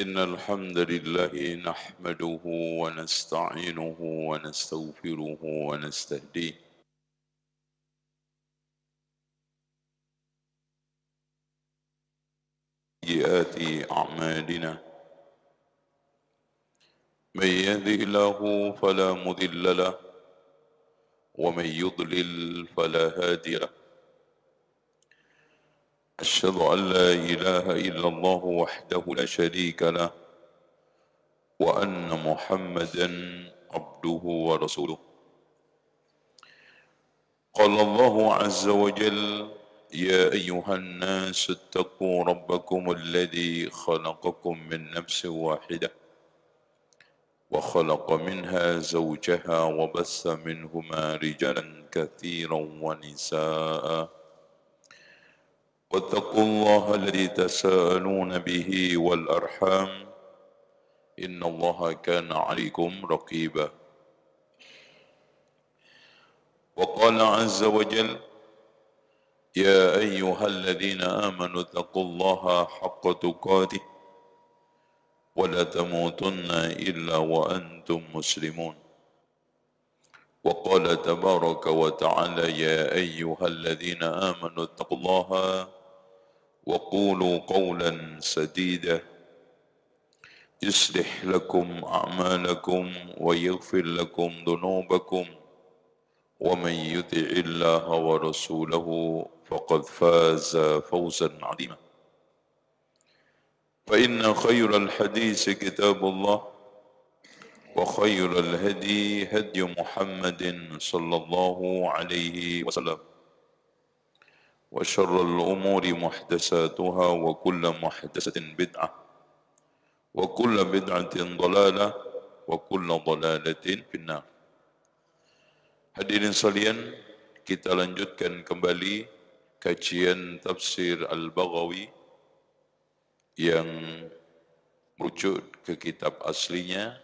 إن الحمد لله نحمده ونستعينه ونستغفره ونستهديه سيئات أعمالنا من يهد الله فلا مضل له ومن يضلل فلا هادي له أشهد أن لا إله إلا الله وحده لا شريك له وأن محمدا عبده ورسوله قال الله عز وجل يا أيها الناس اتقوا ربكم الذي خلقكم من نفس واحدة وخلق منها زوجها وبث منهما رجالا كثيرا ونساء واتقوا الله الذي تساءلون به والأرحام إن الله كان عليكم رقيبا وقال عز وجل يا أيها الذين آمنوا اتقوا الله حق تقاته ولا تموتن إلا وأنتم مسلمون وقال تبارك وتعالى يا أيها الذين آمنوا اتقوا الله حق وقولوا قولا سديدا يصلح لكم أعمالكم ويغفر لكم ذنوبكم ومن يطع الله ورسوله فقد فاز فوزا عظيما فإن خير الحديث كتاب الله وخير الهدي هدي محمد صلى الله عليه وسلم وشر الأمور محدثاتها وكل محدثة بدعة وكل بدعة ضلالة وكل ضلالة في النار Hadirin sekalian, kita lanjutkan kembali kajian tafsir Al-Baghawi yang merujuk ke kitab aslinya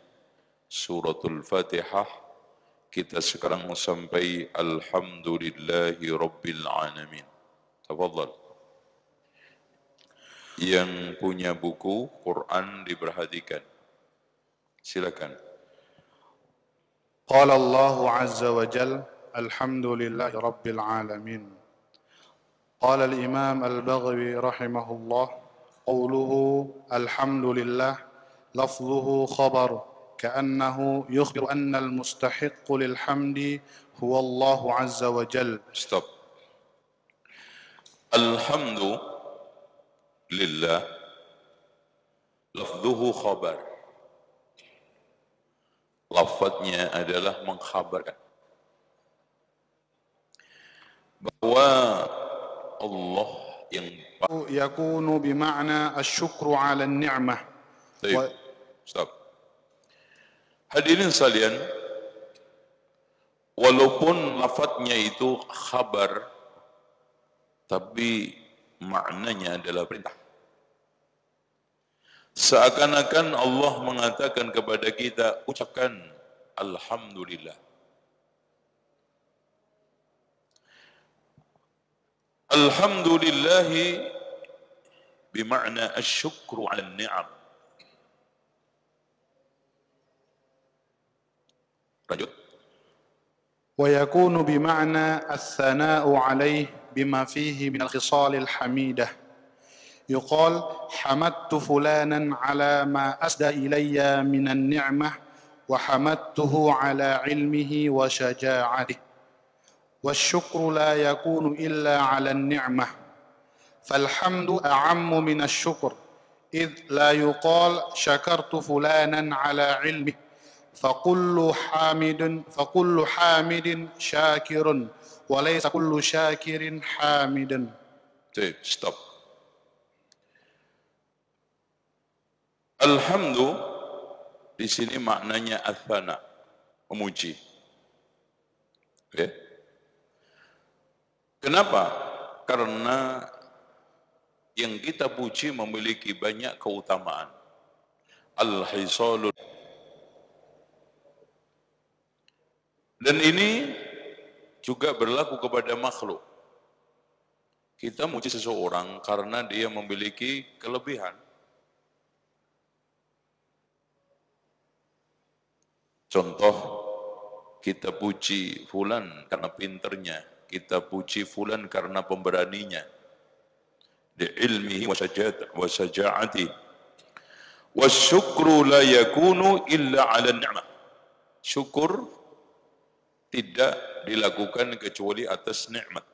Suratul Fatihah. Kita sekarang sampai Alhamdulillahi Rabbil Alamin. Tafadhal. Yang punya buku Quran diperhatikan. Silakan. Qala الله Azza wa الحمد لله Rabbil Alamin قال الإمام البغوي رحمه الله قوله الحمد لله لفظه خبر كأنه يخبر أن المستحق للحمد هو الله عز وجل Stop. الحمد لله lafzuhu khabar lafadznya adalah mengkhabarkan bahwa Allah yang yakunu bima'na asyukru ala ni'mah Baik, stop. Hadirin salian, walaupun lafadznya itu khabar, tapi maknanya adalah perintah. Seakan-akan Allah mengatakan kepada kita, ucapkan Alhamdulillah. Alhamdulillahi bima'na asyukru al ni'am. Lanjut. ويكون bermakna sanau 'alaih. بما فيه من الخصال الحميدة يقال حمدت فلانا على ما أسدى إلي من النعمة وحمدته على علمه وشجاعته والشكر لا يكون إلا على النعمة فالحمد أعم من الشكر إذ لا يقال شكرت فلانا على علمه فكل حامد فكل حامد شاكر walaysa kullu syakirin hamidan. Stop. Alhamdu di sini maknanya athana, memuji. Okay. Kenapa? Karena yang kita puji memiliki banyak keutamaan. Al-hisalul dan ini juga berlaku kepada makhluk. Kita muji seseorang karena dia memiliki kelebihan. Contoh, kita puji fulan karena pinternya, kita puji fulan karena pemberaninya. Di ilmihi wa saja'ati. syukru la yakunu illa ala ni'mah. Syukur tidak dilakukan kecuali atas nikmat.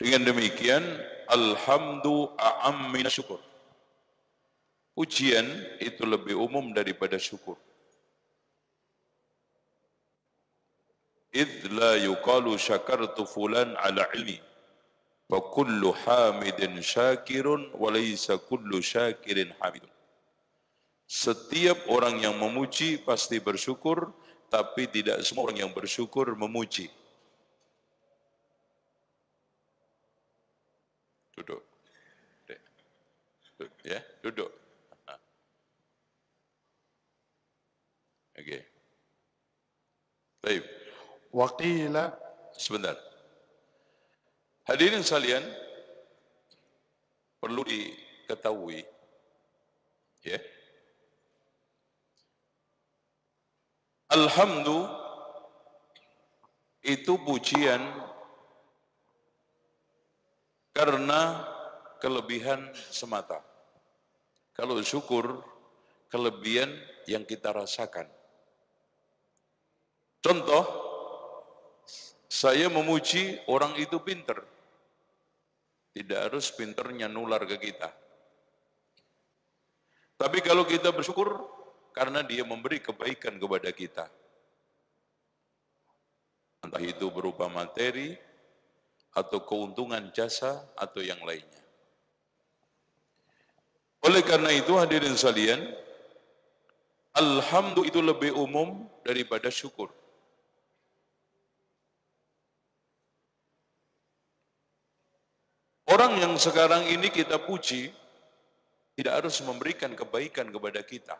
Dengan demikian, alhamdu a'am min syukur. Pujian itu lebih umum daripada syukur. إذ لا يقال شكرت فلان على علمي فكل حامد شاكر وليس كل شاكر حامد Setiap orang yang memuji pasti bersyukur, tapi tidak semua orang yang bersyukur memuji. Duduk. duduk ya, duduk. Oke. Okay. Baik. Waqila sebentar. Hadirin sekalian, perlu diketahui ya. Yeah Alhamdu itu pujian karena kelebihan semata. Kalau syukur, kelebihan yang kita rasakan. Contoh, saya memuji orang itu pinter. Tidak harus pinternya nular ke kita. Tapi kalau kita bersyukur, karena dia memberi kebaikan kepada kita. Entah itu berupa materi, atau keuntungan jasa, atau yang lainnya. Oleh karena itu hadirin sekalian, Alhamdulillah itu lebih umum daripada syukur. Orang yang sekarang ini kita puji tidak harus memberikan kebaikan kepada kita.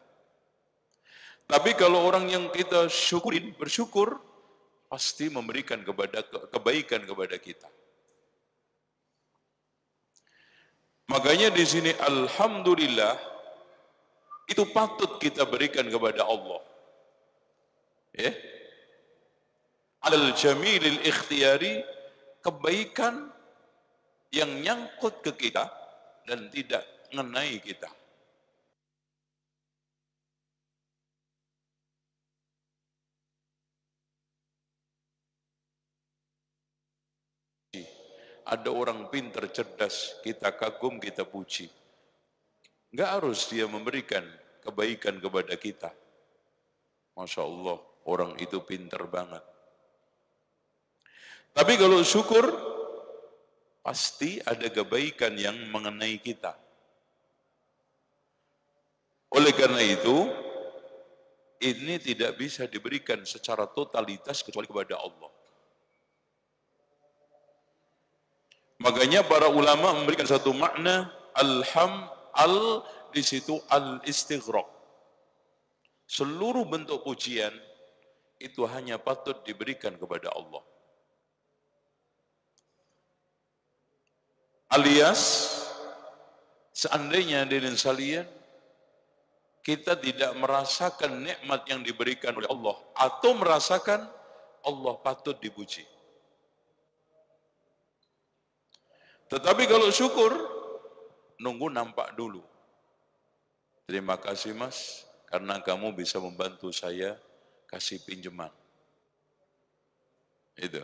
Tapi kalau orang yang kita syukurin, bersyukur, pasti memberikan kepada kebaikan kepada kita. Makanya di sini alhamdulillah itu patut kita berikan kepada Allah. Ya. Alal jamilil ikhtiyari kebaikan yang nyangkut ke kita dan tidak mengenai kita. ada orang pintar, cerdas, kita kagum, kita puji. Nggak harus dia memberikan kebaikan kepada kita. Masya Allah, orang itu pintar banget. Tapi kalau syukur, pasti ada kebaikan yang mengenai kita. Oleh karena itu, ini tidak bisa diberikan secara totalitas kecuali kepada Allah. Makanya para ulama memberikan satu makna alham al di situ al istighraq. Seluruh bentuk pujian itu hanya patut diberikan kepada Allah. Alias seandainya diri salian kita tidak merasakan nikmat yang diberikan oleh Allah atau merasakan Allah patut dipuji. Tetapi kalau syukur, nunggu nampak dulu. Terima kasih mas, karena kamu bisa membantu saya kasih pinjaman. Itu.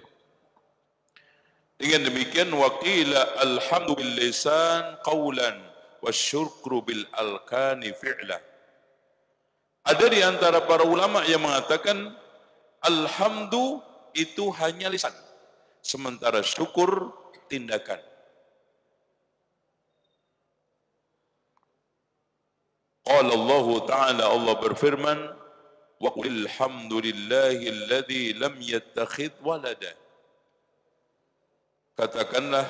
Dengan demikian waqila alhamdu bil lisan qawlan wasyukru bil alkani fi'la. Ada di antara para ulama yang mengatakan alhamdu itu hanya lisan, sementara syukur tindakan. Qala Allah Ta'ala Allah berfirman wa لله الذي lam يتخذ walada Katakanlah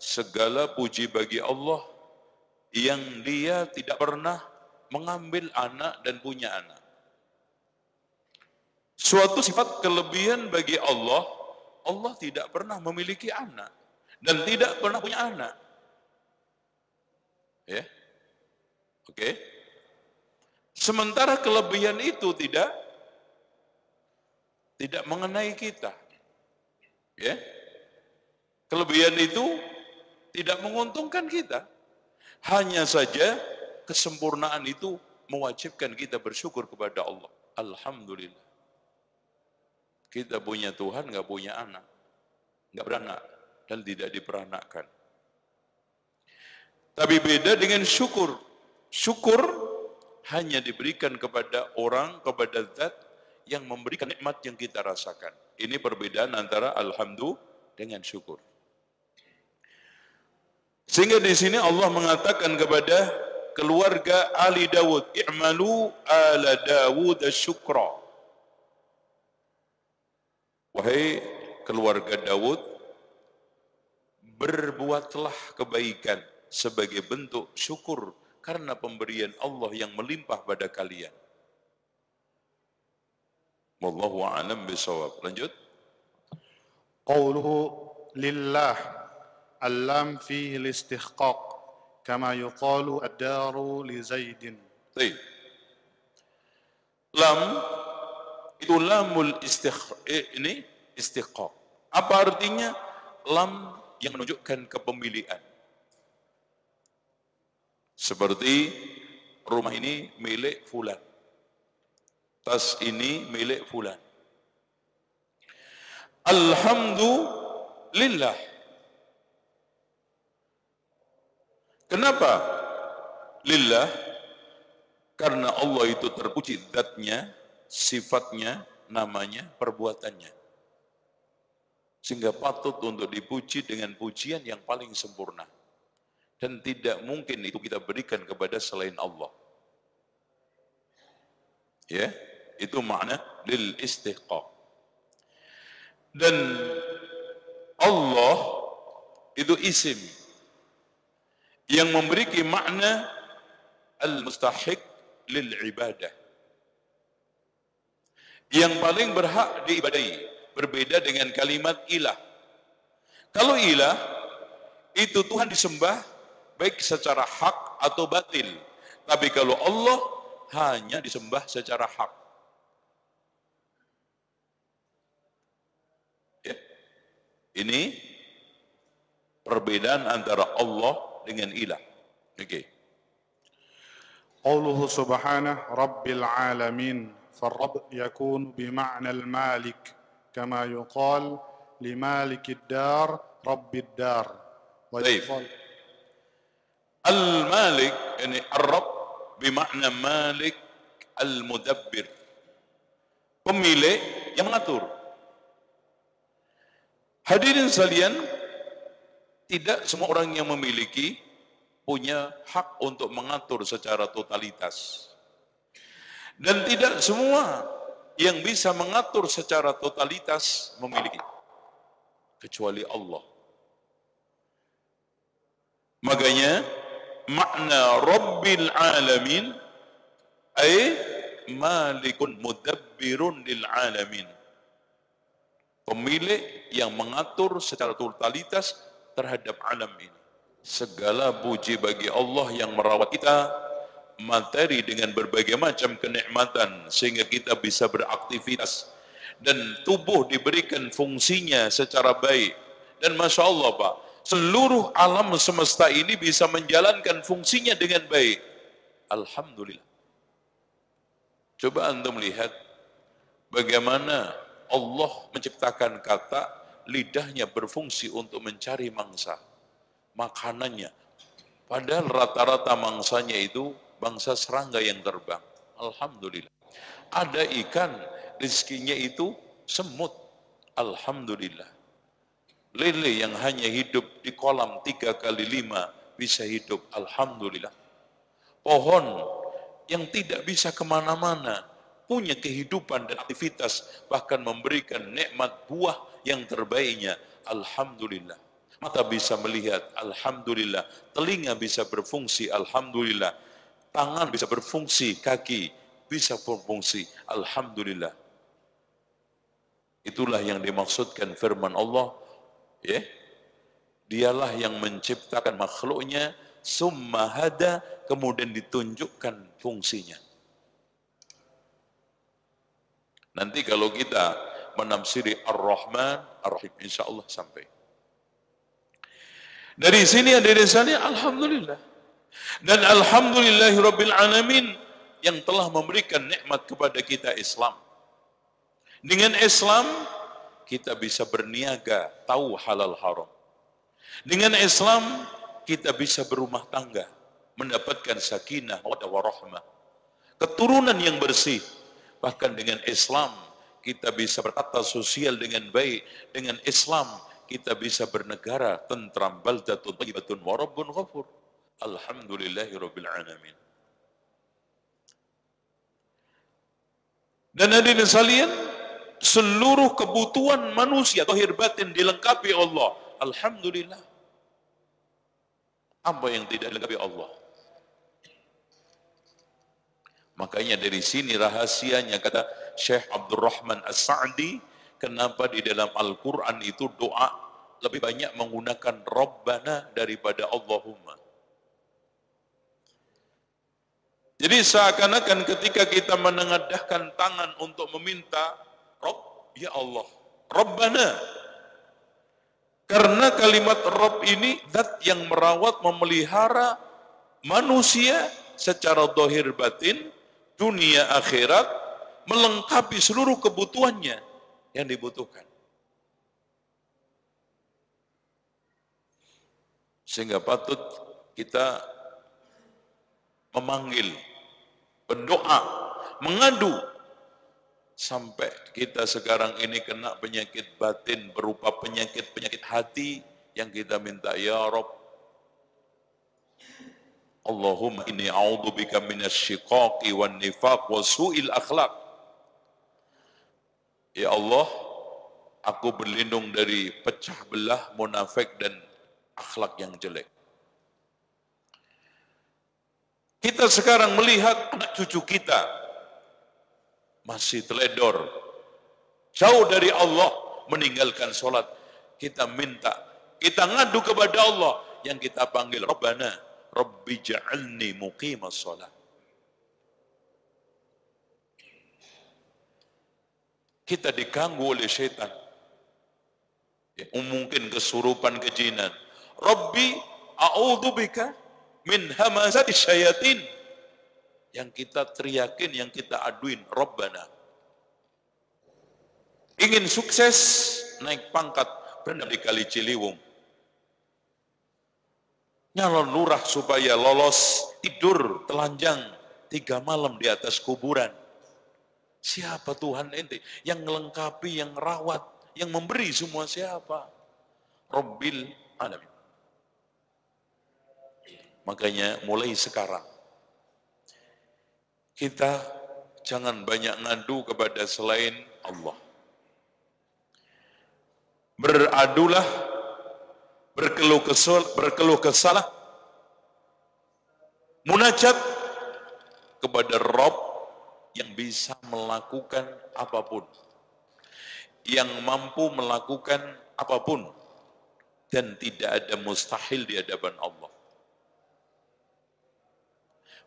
segala puji bagi Allah yang dia tidak pernah mengambil anak dan punya anak. Suatu sifat kelebihan bagi Allah, Allah tidak pernah memiliki anak dan tidak pernah punya anak. Ya. Oke? Sementara kelebihan itu tidak tidak mengenai kita. Ya. Kelebihan itu tidak menguntungkan kita. Hanya saja kesempurnaan itu mewajibkan kita bersyukur kepada Allah. Alhamdulillah. Kita punya Tuhan, nggak punya anak. Nggak beranak dan tidak diperanakkan. Tapi beda dengan syukur Syukur hanya diberikan kepada orang, kepada zat yang memberikan nikmat yang kita rasakan. Ini perbedaan antara alhamdulillah dengan syukur. Sehingga di sini Allah mengatakan kepada keluarga Ali Dawud, "I'malu ala Dawud syukra." Wahai keluarga Dawud, berbuatlah kebaikan sebagai bentuk syukur karena pemberian Allah yang melimpah pada kalian. Wallahu a'lam bisawab. Lanjut. Qauluhu lillah alam fihi al kama yuqalu ad-daru li Zaidin. Baik. Lam itu lamul istikh eh, ini istiqaq. Apa artinya? Lam yang menunjukkan kepemilikan. Seperti rumah ini milik fulan. Tas ini milik fulan. Alhamdulillah. Kenapa? Lillah. Karena Allah itu terpuji zatnya, sifatnya, namanya, perbuatannya. Sehingga patut untuk dipuji dengan pujian yang paling sempurna. Dan tidak mungkin itu kita berikan kepada selain Allah. Ya, itu makna lil istiqaq. Dan Allah itu isim yang memberi makna al-mustahiq lil ibadah. Yang paling berhak diibadahi. Berbeda dengan kalimat ilah. Kalau ilah, itu Tuhan disembah baik secara hak atau batil. Tapi kalau Allah hanya disembah secara hak. Ya. Ini perbedaan antara Allah dengan ilah. Oke. Okay. قوله سبحانه رب العالمين فالرب يكون بمعنى المالك كما يقال لمالك الدار رب الدار ويقال Al-Malik, ini Arab, bermakna Malik Al-Mudabbir. Pemilik yang mengatur. Hadirin sekalian, tidak semua orang yang memiliki punya hak untuk mengatur secara totalitas. Dan tidak semua yang bisa mengatur secara totalitas memiliki kecuali Allah. Makanya makna Rabbil Alamin ay malikun mudabbirun lil alamin. Pemilik yang mengatur secara totalitas terhadap alam ini. Segala puji bagi Allah yang merawat kita materi dengan berbagai macam kenikmatan sehingga kita bisa beraktivitas dan tubuh diberikan fungsinya secara baik. Dan Masya Allah Pak, seluruh alam semesta ini bisa menjalankan fungsinya dengan baik. Alhamdulillah. Coba Anda melihat bagaimana Allah menciptakan kata lidahnya berfungsi untuk mencari mangsa, makanannya. Padahal rata-rata mangsanya itu bangsa serangga yang terbang. Alhamdulillah. Ada ikan, rizkinya itu semut. Alhamdulillah Lele yang hanya hidup di kolam tiga kali lima bisa hidup. Alhamdulillah. Pohon yang tidak bisa kemana-mana punya kehidupan dan aktivitas bahkan memberikan nikmat buah yang terbaiknya. Alhamdulillah. Mata bisa melihat, Alhamdulillah. Telinga bisa berfungsi, Alhamdulillah. Tangan bisa berfungsi, kaki bisa berfungsi, Alhamdulillah. Itulah yang dimaksudkan firman Allah, Ya. Dialah yang menciptakan makhluknya, summa hada, kemudian ditunjukkan fungsinya. Nanti kalau kita menafsiri Ar-Rahman, Ar-Rahim, insya Allah sampai. Dari sini ada dasarnya, Alhamdulillah. Dan Alhamdulillahi Rabbil Alamin yang telah memberikan nikmat kepada kita Islam. Dengan Islam, kita bisa berniaga, tahu halal haram. Dengan Islam kita bisa berumah tangga, mendapatkan sakinah wadah warahmah. Keturunan yang bersih. Bahkan dengan Islam kita bisa berkata sosial dengan baik. Dengan Islam kita bisa bernegara tentram baldatun tayyibatun wa ghafur. Alhamdulillahi rabbil alamin. Dan hadirin salian, seluruh kebutuhan manusia atau hirbatin dilengkapi Allah. Alhamdulillah. Apa yang tidak dilengkapi Allah? Makanya dari sini rahasianya kata Syekh Abdurrahman As-Sa'di, kenapa di dalam Al-Quran itu doa lebih banyak menggunakan Rabbana daripada Allahumma. Jadi seakan-akan ketika kita menengadahkan tangan untuk meminta, Rob, ya Allah. Rabbana. Karena kalimat Rob ini dat yang merawat, memelihara manusia secara dohir batin, dunia akhirat, melengkapi seluruh kebutuhannya yang dibutuhkan. Sehingga patut kita memanggil, berdoa, mengadu sampai kita sekarang ini kena penyakit batin berupa penyakit-penyakit hati yang kita minta ya Rob Allahumma inni a'udzubika minasyiqaqi wan nifaq wa su'il akhlak Ya Allah aku berlindung dari pecah belah munafik dan akhlak yang jelek Kita sekarang melihat anak cucu kita masih teledor. Jauh dari Allah meninggalkan sholat. Kita minta, kita ngadu kepada Allah yang kita panggil Rabbana, Rabbi ja'alni muqimas sholat. Kita diganggu oleh setan. Ya, mungkin kesurupan kejinan. Rabbi bika min hamazati syayatin yang kita teriakin, yang kita aduin, Robbana Ingin sukses, naik pangkat, berada di Kali Ciliwung. Nyalon lurah supaya lolos, tidur telanjang, tiga malam di atas kuburan. Siapa Tuhan ente? Yang melengkapi, yang rawat, yang memberi semua siapa? Rabbil Alamin. Makanya mulai sekarang, kita jangan banyak ngadu kepada selain Allah. Beradulah, berkeluh kesal, berkeluh kesalah, munajat kepada Rob yang bisa melakukan apapun, yang mampu melakukan apapun, dan tidak ada mustahil di hadapan Allah.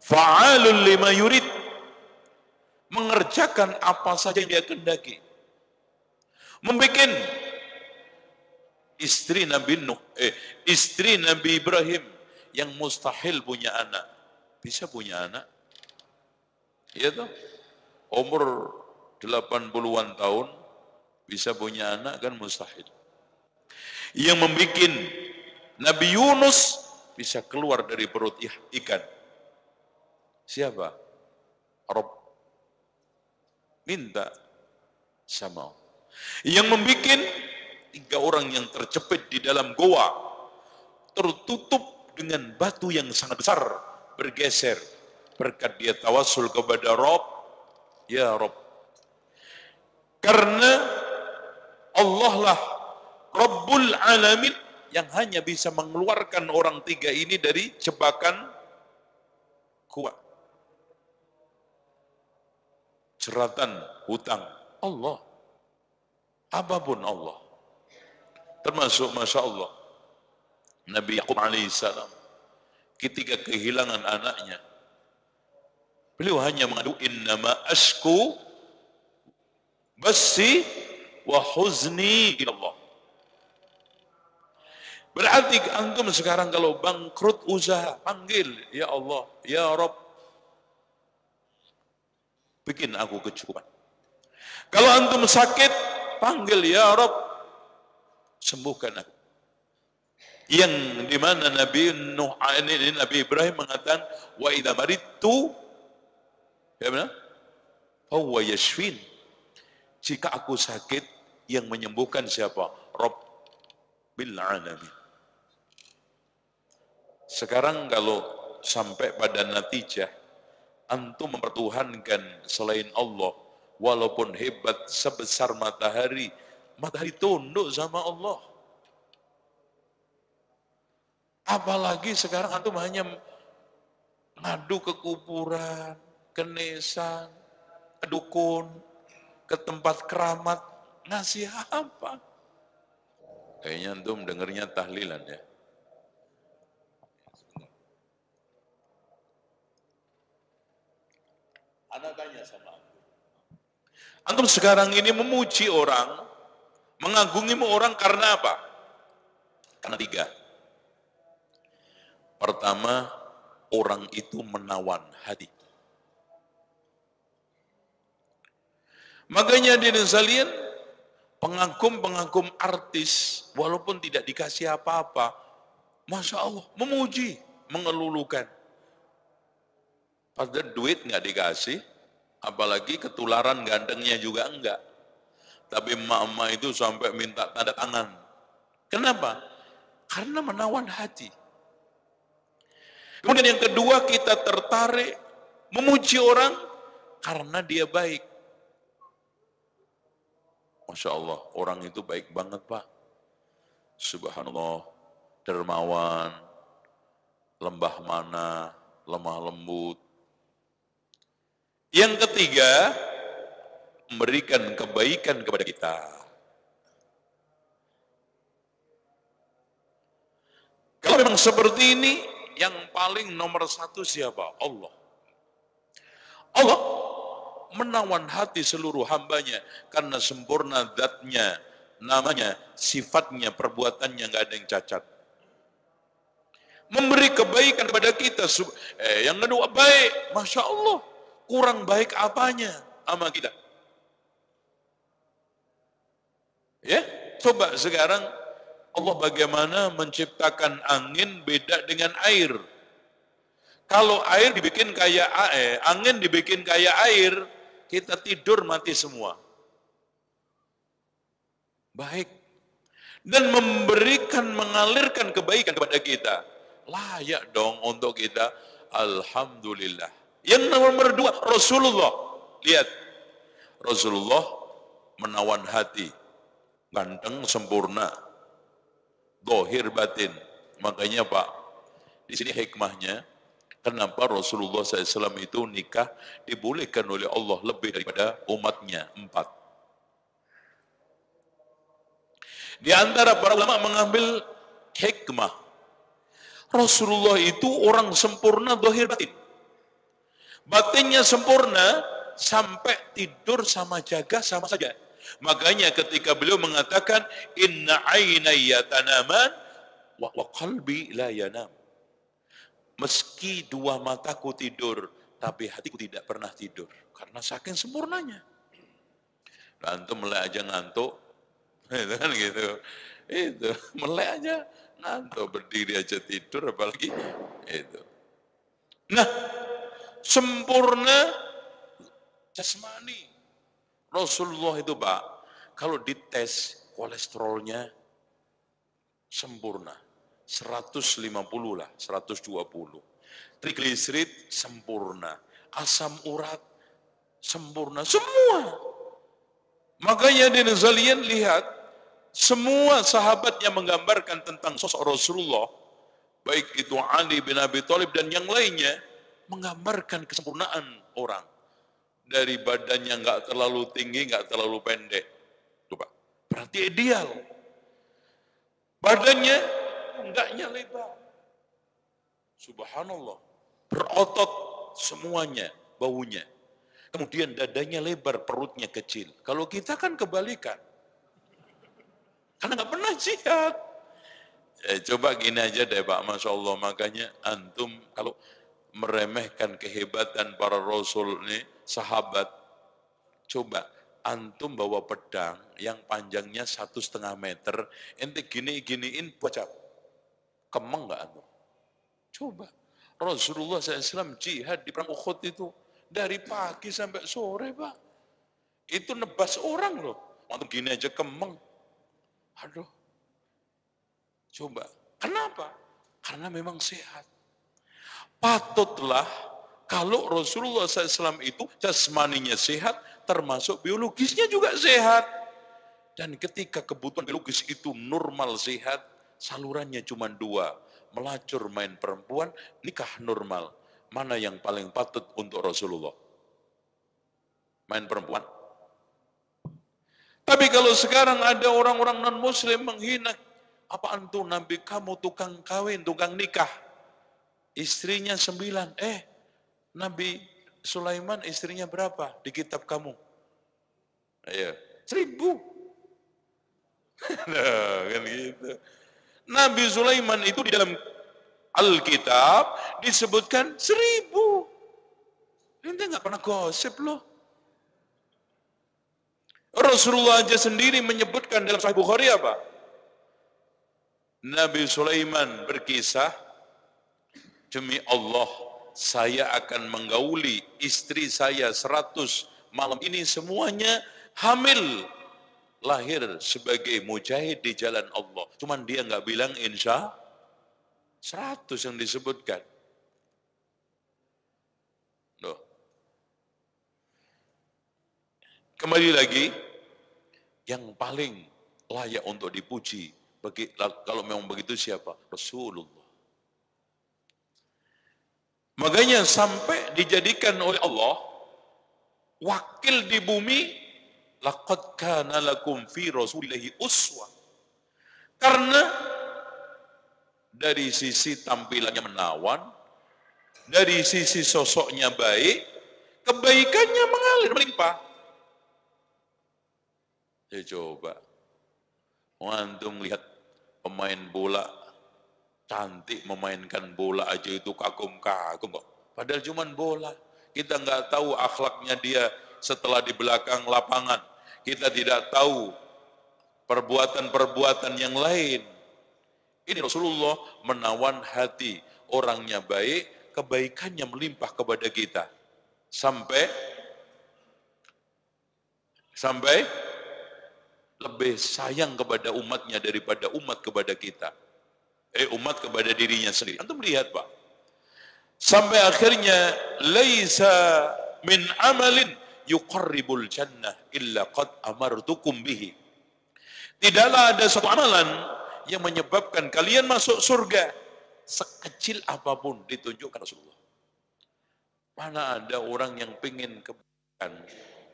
Fa'alul lima yurid mengerjakan apa saja yang dia kendaki, membuat istri Nabi Nuh, eh, istri Nabi Ibrahim yang mustahil punya anak. Bisa punya anak? Iya toh? Umur 80-an tahun bisa punya anak kan mustahil. Yang membuat Nabi Yunus bisa keluar dari perut ikan. Siapa? Rabb minta sama Yang membuat tiga orang yang terjepit di dalam goa tertutup dengan batu yang sangat besar bergeser berkat dia tawasul kepada Rob ya Rob karena Allah lah Rabbul Alamin yang hanya bisa mengeluarkan orang tiga ini dari jebakan kuat jeratan hutang Allah. Apapun Allah. Termasuk Masya Allah. Nabi Yaakob alaihissalam ketika kehilangan anaknya beliau hanya mengadu innama asku basi wa huzni Berarti antum sekarang kalau bangkrut usaha, panggil, Ya Allah, Ya Rob, bikin aku kecukupan. Kalau antum sakit, panggil ya Rob, sembuhkan aku. Yang di mana Nabi Nuh ah, ini Nabi Ibrahim mengatakan wa idza maridtu ya benar? Huwa yashfin. Jika aku sakit, yang menyembuhkan siapa? Rob bil alamin. Sekarang kalau sampai pada natijah antum mempertuhankan selain Allah walaupun hebat sebesar matahari matahari tunduk sama Allah apalagi sekarang antum hanya ngadu ke kuburan ke nesan ke dukun ke tempat keramat ngasih apa kayaknya antum dengernya tahlilan ya Anda tanya sama aku. Antum sekarang ini memuji orang, mengagumi orang karena apa? Karena tiga. Pertama, orang itu menawan hati. Makanya di Nusalian, pengagum-pengagum artis, walaupun tidak dikasih apa-apa, Masya Allah, memuji, mengelulukan. Pastor duit nggak dikasih, apalagi ketularan gantengnya juga enggak. Tapi emak-emak itu sampai minta tanda tangan. Kenapa? Karena menawan hati. Kemudian yang kedua kita tertarik memuji orang karena dia baik. Masya Allah, orang itu baik banget Pak. Subhanallah, dermawan, lembah mana, lemah lembut, yang ketiga, memberikan kebaikan kepada kita. Kalau memang seperti ini, yang paling nomor satu siapa? Allah. Allah menawan hati seluruh hambanya karena sempurna zatnya, namanya, sifatnya, perbuatannya nggak ada yang cacat. Memberi kebaikan kepada kita. Eh, yang kedua baik, masya Allah kurang baik apanya sama kita. Ya, coba sekarang Allah bagaimana menciptakan angin beda dengan air. Kalau air dibikin kayak air, e, angin dibikin kayak air, kita tidur mati semua. Baik. Dan memberikan, mengalirkan kebaikan kepada kita. Layak dong untuk kita. Alhamdulillah. Yang nomor dua, Rasulullah. Lihat, Rasulullah menawan hati, ganteng sempurna, dohir batin. Makanya Pak, di sini hikmahnya, kenapa Rasulullah SAW itu nikah dibolehkan oleh Allah lebih daripada umatnya, empat. Di antara para ulama mengambil hikmah. Rasulullah itu orang sempurna dohir batin. Batinnya sempurna sampai tidur sama jaga sama saja. Makanya ketika beliau mengatakan inna ainaya tanaman wa, wa qalbi la yanam. Meski dua mataku tidur, tapi hatiku tidak pernah tidur karena saking sempurnanya. Antum melek aja ngantuk, gitu kan gitu. Itu melek aja ngantuk, berdiri aja tidur apalagi itu. Nah, sempurna jasmani. Rasulullah itu Pak, kalau dites kolesterolnya sempurna. 150 lah, 120. Triglycerid sempurna. Asam urat sempurna. Semua. Makanya di Nizalian lihat, semua sahabat yang menggambarkan tentang sosok Rasulullah, baik itu Ali bin Abi Thalib dan yang lainnya, menggambarkan kesempurnaan orang. Dari badannya nggak terlalu tinggi, nggak terlalu pendek. Coba, berarti ideal. Badannya enggaknya lebar. Subhanallah. Berotot semuanya, baunya. Kemudian dadanya lebar, perutnya kecil. Kalau kita kan kebalikan. Karena nggak pernah jihad. Eh, coba gini aja deh Pak, Masya Allah. Makanya antum, kalau meremehkan kehebatan para rasul ini sahabat. Coba antum bawa pedang yang panjangnya satu setengah meter, ente gini-giniin, baca kemeng nggak antum? Coba. Rasulullah SAW jihad di perang Uhud itu dari pagi sampai sore, Pak. Itu nebas orang loh. Waktu gini aja kemeng. Aduh. Coba. Kenapa? Karena memang sehat patutlah kalau Rasulullah SAW itu jasmaninya sehat, termasuk biologisnya juga sehat. Dan ketika kebutuhan biologis itu normal sehat, salurannya cuma dua, melacur main perempuan, nikah normal. Mana yang paling patut untuk Rasulullah? Main perempuan. Tapi kalau sekarang ada orang-orang non-muslim menghina, apa antum nabi kamu tukang kawin, tukang nikah? istrinya sembilan. Eh, Nabi Sulaiman istrinya berapa di kitab kamu? Ayo, iya. seribu. nah, kan gitu. Nabi Sulaiman itu di dalam Alkitab disebutkan seribu. Ente nggak pernah gosip loh. Rasulullah aja sendiri menyebutkan dalam Sahih Bukhari apa? Nabi Sulaiman berkisah demi Allah saya akan menggauli istri saya seratus malam ini semuanya hamil lahir sebagai mujahid di jalan Allah. Cuman dia nggak bilang insya seratus yang disebutkan. Loh. Kembali lagi, yang paling layak untuk dipuji bagi kalau memang begitu siapa? Rasulullah Makanya sampai dijadikan oleh Allah wakil di bumi laqad kana lakum fi rasulillahi uswa. Karena dari sisi tampilannya menawan, dari sisi sosoknya baik, kebaikannya mengalir melimpah. Ya coba. Antum lihat pemain bola Cantik memainkan bola aja itu kagum-kagum kok. Padahal cuman bola. Kita nggak tahu akhlaknya dia setelah di belakang lapangan. Kita tidak tahu perbuatan-perbuatan yang lain. Ini Rasulullah menawan hati. Orangnya baik, kebaikannya melimpah kepada kita. Sampai sampai lebih sayang kepada umatnya daripada umat kepada kita eh, umat kepada dirinya sendiri. Antum lihat Pak. Sampai akhirnya laisa min amalin yuqarribul jannah illa qad amartukum bihi. Tidaklah ada satu amalan yang menyebabkan kalian masuk surga sekecil apapun ditunjukkan Rasulullah. Mana ada orang yang pengen kebaikan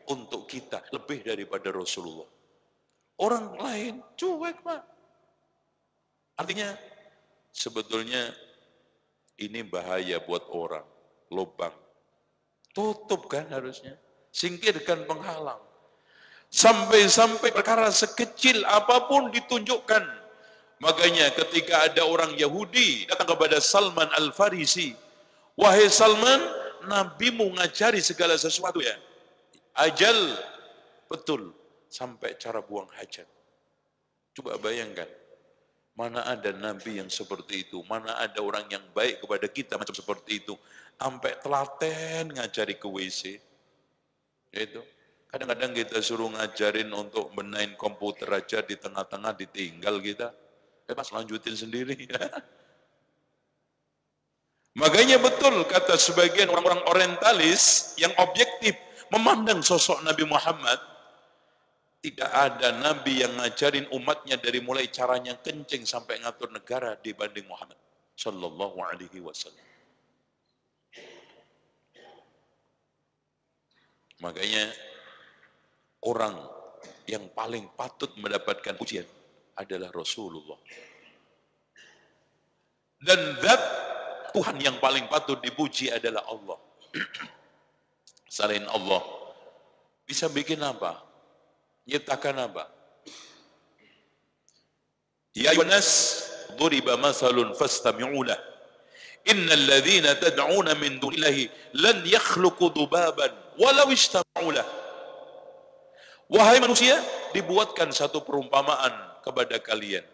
untuk kita lebih daripada Rasulullah. Orang lain cuek, Pak. Artinya Sebetulnya ini bahaya buat orang, lubang. Tutup kan harusnya, singkirkan penghalang. Sampai-sampai perkara sekecil apapun ditunjukkan. Makanya ketika ada orang Yahudi datang kepada Salman Al-Farisi. Wahai Salman, Nabimu ngajari segala sesuatu ya. Ajal, betul. Sampai cara buang hajat. Coba bayangkan. Mana ada nabi yang seperti itu? Mana ada orang yang baik kepada kita macam seperti itu? Sampai telaten ngajari ke WC. Itu. Kadang-kadang kita suruh ngajarin untuk benain komputer aja di tengah-tengah ditinggal kita. Eh mas lanjutin sendiri. Makanya betul kata sebagian orang-orang orientalis yang objektif memandang sosok Nabi Muhammad tidak ada nabi yang ngajarin umatnya dari mulai caranya kencing sampai ngatur negara dibanding Muhammad sallallahu alaihi wasallam. Makanya orang yang paling patut mendapatkan ujian adalah Rasulullah. Dan zat Tuhan yang paling patut dipuji adalah Allah. Selain Allah bisa bikin apa? nyitakan apa? Ya yunus duriba masalun fastami'ulah. Innal ladhina tad'una min dunillahi lan yakhluqu dubaban walau istama'ulah. Wahai manusia, dibuatkan satu perumpamaan kepada kalian.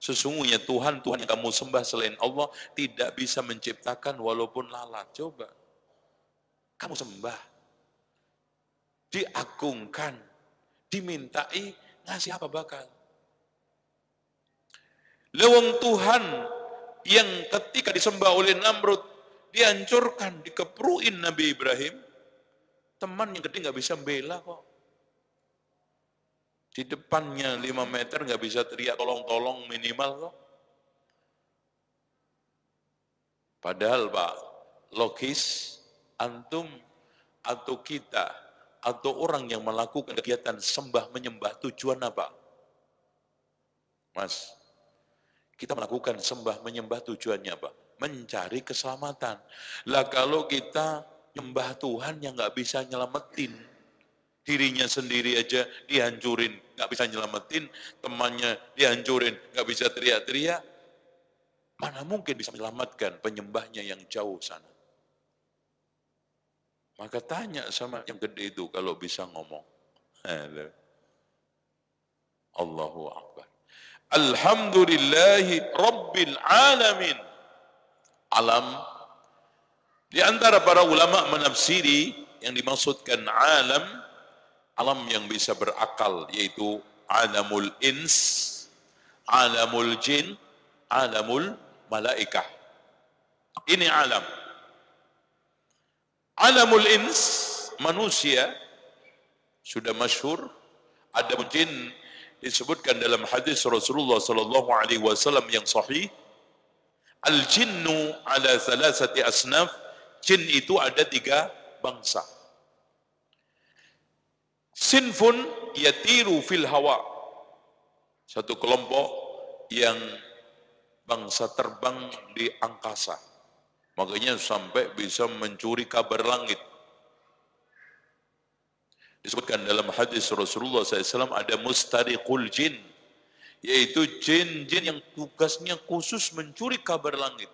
Sesungguhnya Tuhan, Tuhan yang kamu sembah selain Allah tidak bisa menciptakan walaupun lalat. Coba. Kamu sembah. Diagungkan dimintai ngasih apa bakal. Lewong Tuhan yang ketika disembah oleh Namrud dihancurkan, dikeperuin Nabi Ibrahim, teman yang gede nggak bisa bela kok. Di depannya 5 meter nggak bisa teriak tolong-tolong minimal kok. Padahal Pak, logis antum atau kita atau orang yang melakukan kegiatan sembah menyembah tujuan apa? Mas, kita melakukan sembah menyembah tujuannya apa? Mencari keselamatan. Lah kalau kita nyembah Tuhan yang nggak bisa nyelamatin, dirinya sendiri aja dihancurin, nggak bisa nyelamatin, temannya dihancurin, nggak bisa teriak-teriak, mana mungkin bisa menyelamatkan penyembahnya yang jauh sana. Maka tanya sama yang gede itu kalau bisa ngomong. Allahu Akbar. Alhamdulillahi Rabbil Alamin. Alam. Di antara para ulama menafsiri yang dimaksudkan alam, alam yang bisa berakal, yaitu alamul ins, alamul jin, alamul malaikah. Ini alam. Alamul ins manusia sudah masyhur. Ada jin disebutkan dalam hadis Rasulullah sallallahu alaihi wasallam yang sahih. Al jinnu ala thalathati asnaf. Jin itu ada tiga bangsa. Sinfun yatiru fil hawa. Satu kelompok yang bangsa terbang di angkasa Makanya sampai bisa mencuri kabar langit. Disebutkan dalam hadis Rasulullah SAW ada mustariqul jin. Yaitu jin-jin yang tugasnya khusus mencuri kabar langit.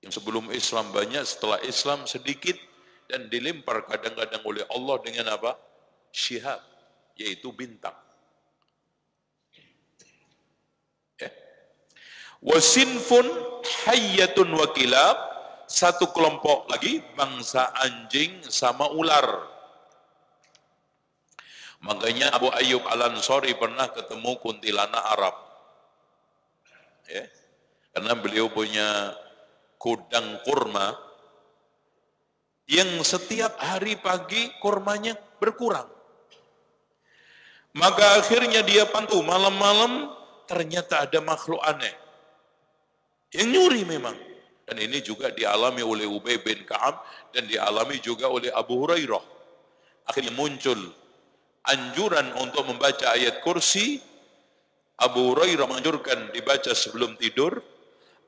Yang sebelum Islam banyak, setelah Islam sedikit. Dan dilempar kadang-kadang oleh Allah dengan apa? Syihab. Yaitu bintang. Wasinfun hayyatun wakilab, satu kelompok lagi bangsa anjing sama ular. Makanya Abu Ayyub Al-Ansari pernah ketemu kuntilana Arab. Ya. Karena beliau punya kudang kurma yang setiap hari pagi kurmanya berkurang. Maka akhirnya dia pantu malam-malam ternyata ada makhluk aneh. Yang nyuri memang. Dan ini juga dialami oleh Ubay bin Ka'ab dan dialami juga oleh Abu Hurairah. Akhirnya muncul anjuran untuk membaca ayat kursi. Abu Hurairah menganjurkan dibaca sebelum tidur.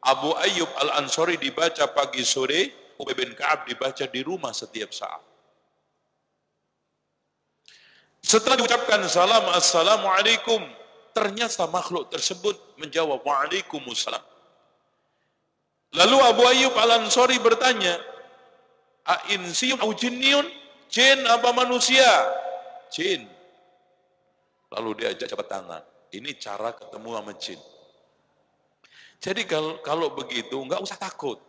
Abu Ayyub Al-Ansari dibaca pagi sore. Ubay bin Ka'ab dibaca di rumah setiap saat. Setelah diucapkan salam, Assalamualaikum. Ternyata makhluk tersebut menjawab, wa'alaikumussalam. Lalu Abu Ayyub Al-Ansari bertanya, "A insiyun au jinniyun? Jin apa manusia?" Jin. Lalu dia ajak cepat tangan. Ini cara ketemu sama jin. Jadi kalau, kalau begitu nggak usah takut.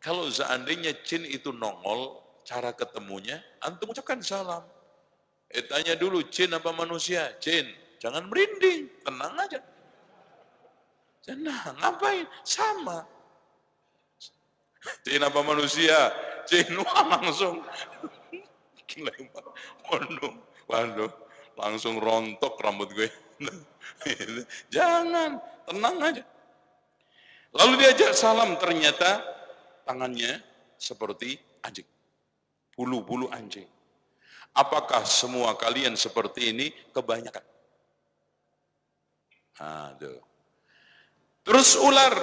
Kalau seandainya jin itu nongol, cara ketemunya, antum ucapkan salam. Eh tanya dulu, jin apa manusia? Jin. Jangan merinding, tenang aja. Tenang, ngapain? Sama. Cina apa manusia? Cina langsung. Waduh, waduh, langsung rontok rambut gue. Jangan, tenang aja. Lalu diajak salam, ternyata tangannya seperti anjing. Bulu-bulu anjing. Apakah semua kalian seperti ini? Kebanyakan. Aduh. Terus ular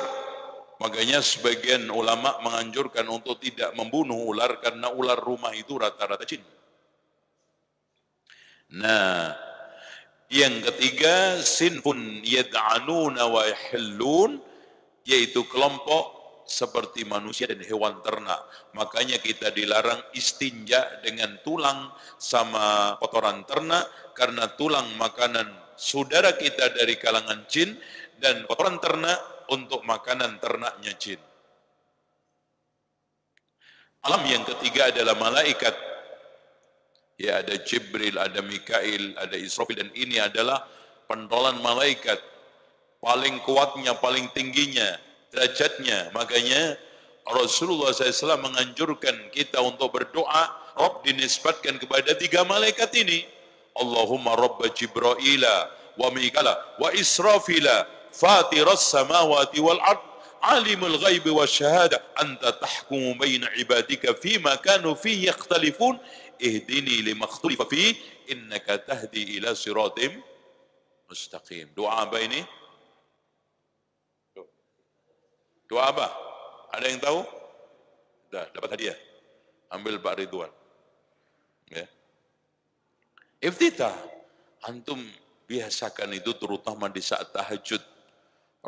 Makanya sebagian ulama menganjurkan untuk tidak membunuh ular karena ular rumah itu rata-rata jin. Nah, yang ketiga sinfun yad'anuna wa yahillun yaitu kelompok seperti manusia dan hewan ternak. Makanya kita dilarang istinja dengan tulang sama kotoran ternak karena tulang makanan saudara kita dari kalangan jin dan kotoran ternak untuk makanan ternaknya jin. Alam yang ketiga adalah malaikat. Ya ada Jibril, ada Mikail, ada Israfil dan ini adalah pentolan malaikat. Paling kuatnya, paling tingginya, derajatnya. Makanya Rasulullah SAW menganjurkan kita untuk berdoa. Rob dinisbatkan kepada tiga malaikat ini. Allahumma Rabba Jibraila wa Mikala wa Israfila fatiras samawati wal عالم alimul والشهادة أنت تحكم بين عبادك ibadika fima فيه يختلفون yakhtalifun ihdini lima ikhtalifa fi innaka tahdi ila doa apa ini ada yang tahu dah dapat hadiah ambil Pak Ridwan ya iftitah antum biasakan itu terutama di saat tahajud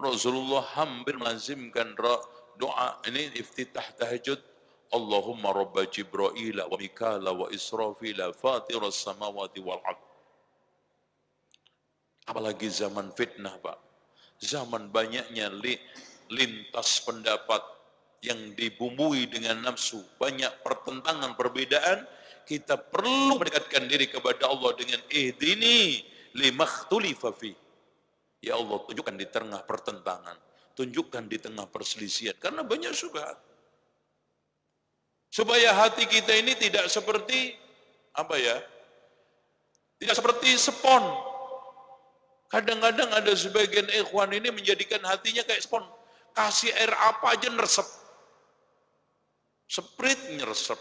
Rasulullah hampir melazimkan doa ini iftitah tahajud Allahumma rabba Jibra'ila wa Mikala wa Israfila fatiras samawati wal ard. Apalagi zaman fitnah, Pak. Zaman banyaknya li, lintas pendapat yang dibumbui dengan nafsu. Banyak pertentangan, perbedaan. Kita perlu mendekatkan diri kepada Allah dengan ihdini limakhtuli fafi. Ya Allah, tunjukkan di tengah pertentangan. Tunjukkan di tengah perselisihan. Karena banyak syubhat. Supaya hati kita ini tidak seperti, apa ya, tidak seperti spon. Kadang-kadang ada sebagian ikhwan ini menjadikan hatinya kayak spon. Kasih air apa aja nersep. Sprit nyersep.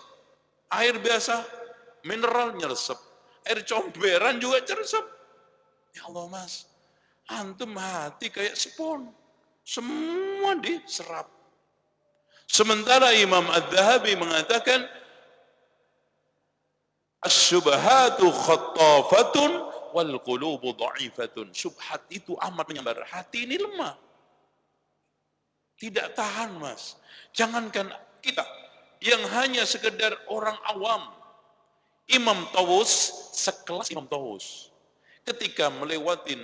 Air biasa, mineral nyersep. Air comberan juga nyersep. Ya Allah mas, antum hati kayak sepon. Semua diserap. Sementara Imam ad dhahabi mengatakan As-subhatu khattafatun wal qulubu da'ifatun. Subhat itu amat menyambar. Hati ini lemah. Tidak tahan mas. Jangankan kita yang hanya sekedar orang awam. Imam Tawus sekelas Imam Tawus. Ketika melewatin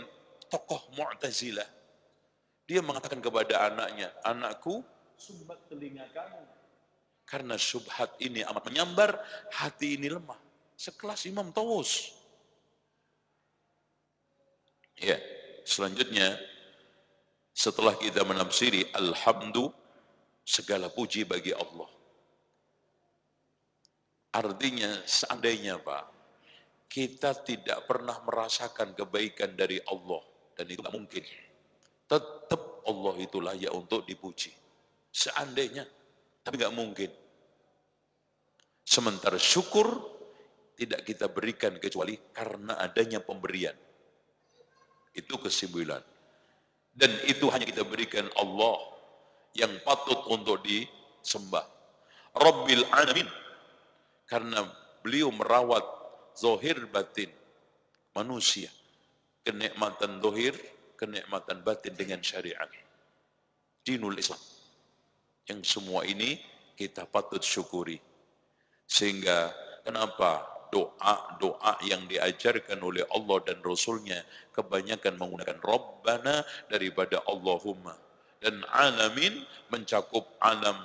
tokoh Mu'tazilah. Dia mengatakan kepada anaknya, anakku, subhat telinga kamu. Karena subhat ini amat menyambar, hati ini lemah. Sekelas Imam Tawus. Ya, selanjutnya setelah kita menafsiri alhamdu segala puji bagi Allah. Artinya seandainya Pak, kita tidak pernah merasakan kebaikan dari Allah dan itu nggak mungkin. Tetap Allah itu layak untuk dipuji. Seandainya, tapi nggak mungkin. Sementara syukur tidak kita berikan kecuali karena adanya pemberian. Itu kesimpulan. Dan itu hanya kita berikan Allah yang patut untuk disembah. Rabbil Alamin. Karena beliau merawat zohir batin manusia kenikmatan dohir, kenikmatan batin dengan syariat. Dinul Islam. Yang semua ini kita patut syukuri. Sehingga kenapa doa-doa yang diajarkan oleh Allah dan Rasulnya kebanyakan menggunakan Rabbana daripada Allahumma. Dan alamin mencakup alam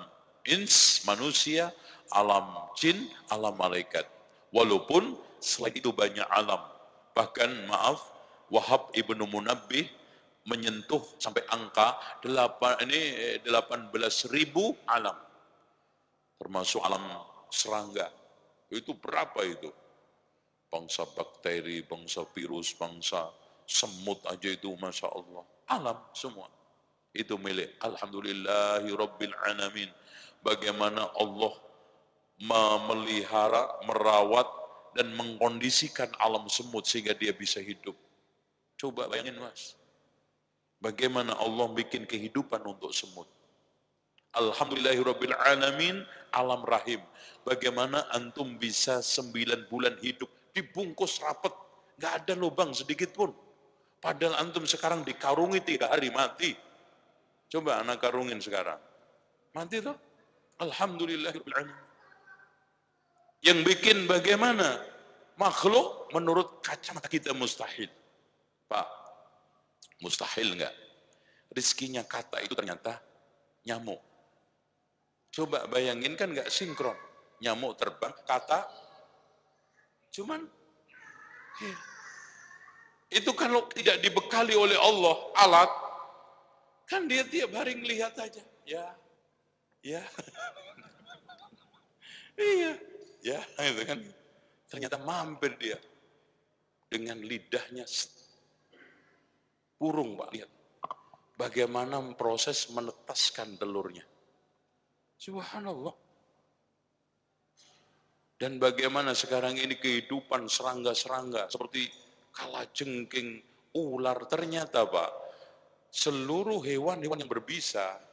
ins, manusia, alam jin, alam malaikat. Walaupun selain itu banyak alam. Bahkan maaf, Wahab ibnu Munabbih menyentuh sampai angka 8 ini eh, ribu alam. Termasuk alam serangga. Itu berapa itu? Bangsa bakteri, bangsa virus, bangsa semut aja itu Masya Allah. Alam semua. Itu milik. Alhamdulillahi Alamin. Bagaimana Allah memelihara, merawat, dan mengkondisikan alam semut sehingga dia bisa hidup. Coba bayangin mas. Bagaimana Allah bikin kehidupan untuk semut. Alhamdulillahirrabbilalamin alam rahim. Bagaimana antum bisa sembilan bulan hidup dibungkus rapat, Gak ada lubang sedikit pun. Padahal antum sekarang dikarungi tiga hari mati. Coba anak karungin sekarang. Mati tuh. Alhamdulillahirrabbilalamin. Yang bikin bagaimana? Makhluk menurut kacamata kita mustahil. Pak, mustahil enggak? Rizkinya kata itu ternyata nyamuk. Coba bayangin kan enggak sinkron. Nyamuk terbang, kata cuman ya. itu kalau tidak dibekali oleh Allah alat kan dia tiap hari ngelihat aja ya ya iya ya gitu kan ternyata mampir dia dengan lidahnya Burung, Pak, lihat. Bagaimana proses menetaskan telurnya. Subhanallah. Dan bagaimana sekarang ini kehidupan serangga-serangga seperti kalajengking, ular. Ternyata Pak, seluruh hewan-hewan yang berbisa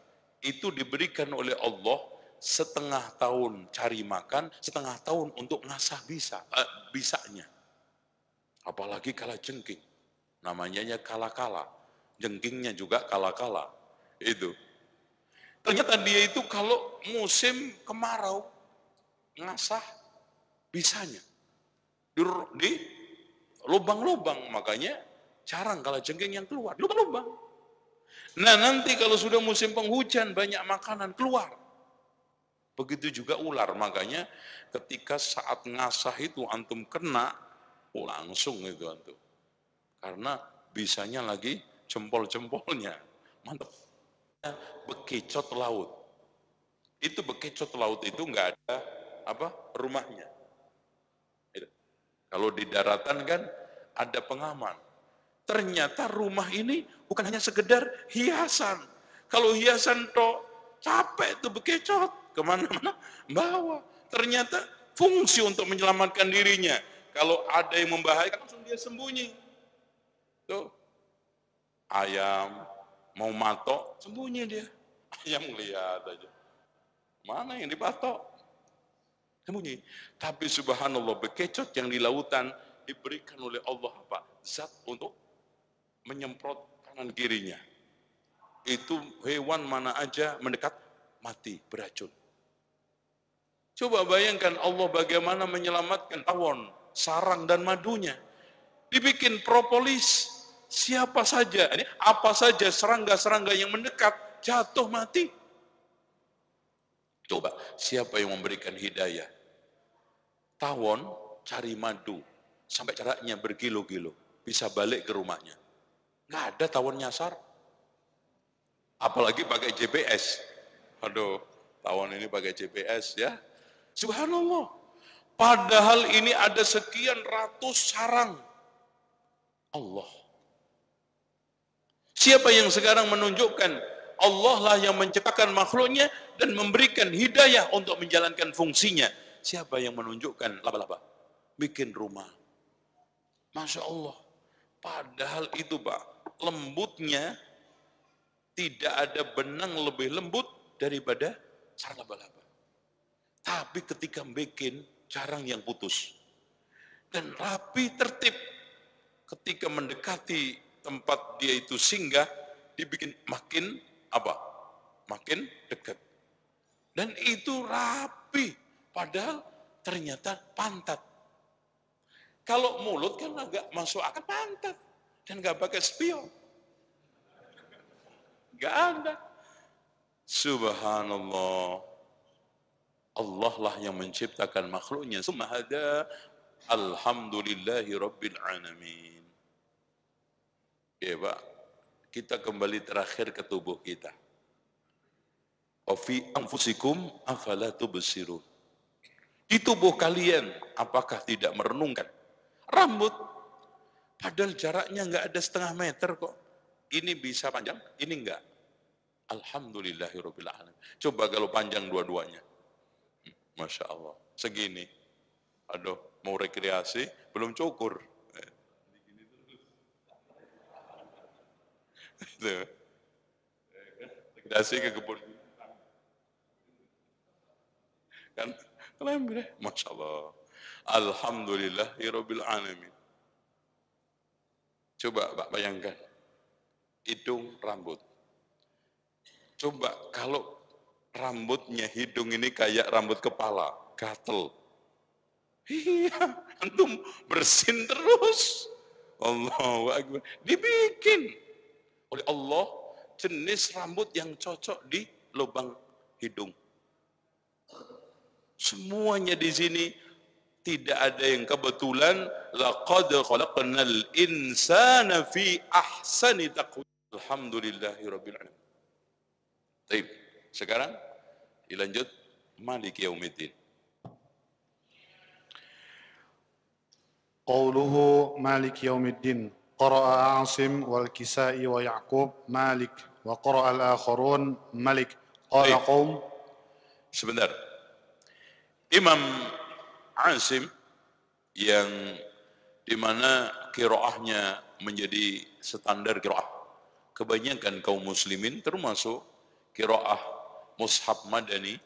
itu diberikan oleh Allah setengah tahun cari makan, setengah tahun untuk ngasah bisa, eh, bisanya. Apalagi jengking. Namanya ya kala-kala. Jengkingnya juga kala-kala. Itu. Ternyata dia itu kalau musim kemarau, ngasah bisanya. Di, di lubang-lubang. Makanya jarang kalau jengking yang keluar. Lubang-lubang. Nah nanti kalau sudah musim penghujan banyak makanan keluar. Begitu juga ular. Makanya ketika saat ngasah itu antum kena, langsung itu antum. Karena bisanya lagi jempol-jempolnya. Mantap. Bekicot laut. Itu bekicot laut itu nggak ada apa rumahnya. Kalau di daratan kan ada pengaman. Ternyata rumah ini bukan hanya sekedar hiasan. Kalau hiasan to capek tuh bekecot kemana-mana bawa. Ternyata fungsi untuk menyelamatkan dirinya. Kalau ada yang membahayakan langsung dia sembunyi. Tuh, ayam mau matok, sembunyi dia. Ayam ngeliat aja. Mana yang dipatok? Sembunyi. Tapi subhanallah bekecot yang di lautan diberikan oleh Allah apa? Zat untuk menyemprot kanan kirinya. Itu hewan mana aja mendekat mati beracun. Coba bayangkan Allah bagaimana menyelamatkan tawon, sarang dan madunya. Dibikin propolis, siapa saja, ini apa saja serangga-serangga yang mendekat jatuh mati. Coba, siapa yang memberikan hidayah? Tawon cari madu sampai jaraknya bergilo-gilo, bisa balik ke rumahnya. Nggak ada tawon nyasar. Apalagi pakai GPS. Aduh, tawon ini pakai GPS ya. Subhanallah. Padahal ini ada sekian ratus sarang. Allah Siapa yang sekarang menunjukkan Allah lah yang menciptakan makhluknya dan memberikan hidayah untuk menjalankan fungsinya. Siapa yang menunjukkan laba-laba? Bikin rumah. Masya Allah. Padahal itu Pak, lembutnya tidak ada benang lebih lembut daripada sarang laba-laba. Tapi ketika bikin, jarang yang putus. Dan rapi tertib ketika mendekati tempat dia itu singgah dibikin makin apa? Makin dekat. Dan itu rapi. Padahal ternyata pantat. Kalau mulut kan agak masuk akal pantat. Dan nggak pakai spion. Gak ada. Subhanallah. Allah lah yang menciptakan makhluknya. Summa ada. Alhamdulillahi Rabbil Alamin. Ya Pak, kita kembali terakhir ke tubuh kita. Ofi amfusikum afala tubusiru. Di tubuh kalian, apakah tidak merenungkan? Rambut, padahal jaraknya nggak ada setengah meter kok. Ini bisa panjang, ini enggak. Alhamdulillahirrabbilalamin. Coba kalau panjang dua-duanya. Hmm, Masya Allah. Segini. Aduh, mau rekreasi, belum cukur. itu Dasi ke kebun kan lembeh masya Allah Alhamdulillah Hirobil Alamin coba Pak bayangkan hidung rambut coba kalau rambutnya hidung ini kayak rambut kepala gatel iya antum bersin terus Allahu Akbar dibikin oleh Allah jenis rambut yang cocok di lubang hidung. Semuanya di sini tidak ada yang kebetulan laqad khalaqnal insana fi ahsani taqwim. Alhamdulillahirabbil Baik, sekarang dilanjut Maliki yaumiddin. Qauluhu Malik yaumiddin قرأ عاصم والكسائي ويعقوب مالك وقرأ الآخرون مالك. قال قوم sebentar Imam Asim yang dimana kiroahnya menjadi standar kiroah kebanyakan kaum muslimin termasuk kiroah Mushab Madani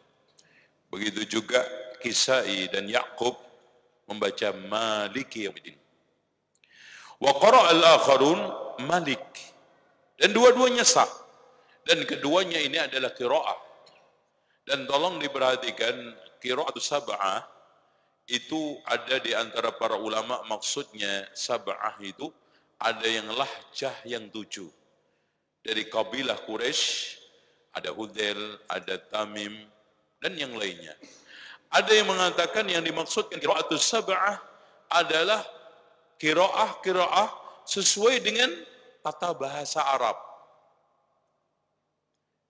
begitu juga Kisai dan Yakub membaca Maliki Yawmiddin Wa qara' al-akharun Malik. Dan dua-duanya sah. Dan keduanya ini adalah qira'ah. Dan tolong diperhatikan qira'atu sab'ah itu ada di antara para ulama maksudnya sab'ah itu ada yang lahjah yang tujuh. Dari kabilah Quraisy ada Hudel ada Tamim, dan yang lainnya. Ada yang mengatakan yang dimaksudkan qiraatus sab'ah adalah kiroah-kiroah sesuai dengan tata bahasa Arab.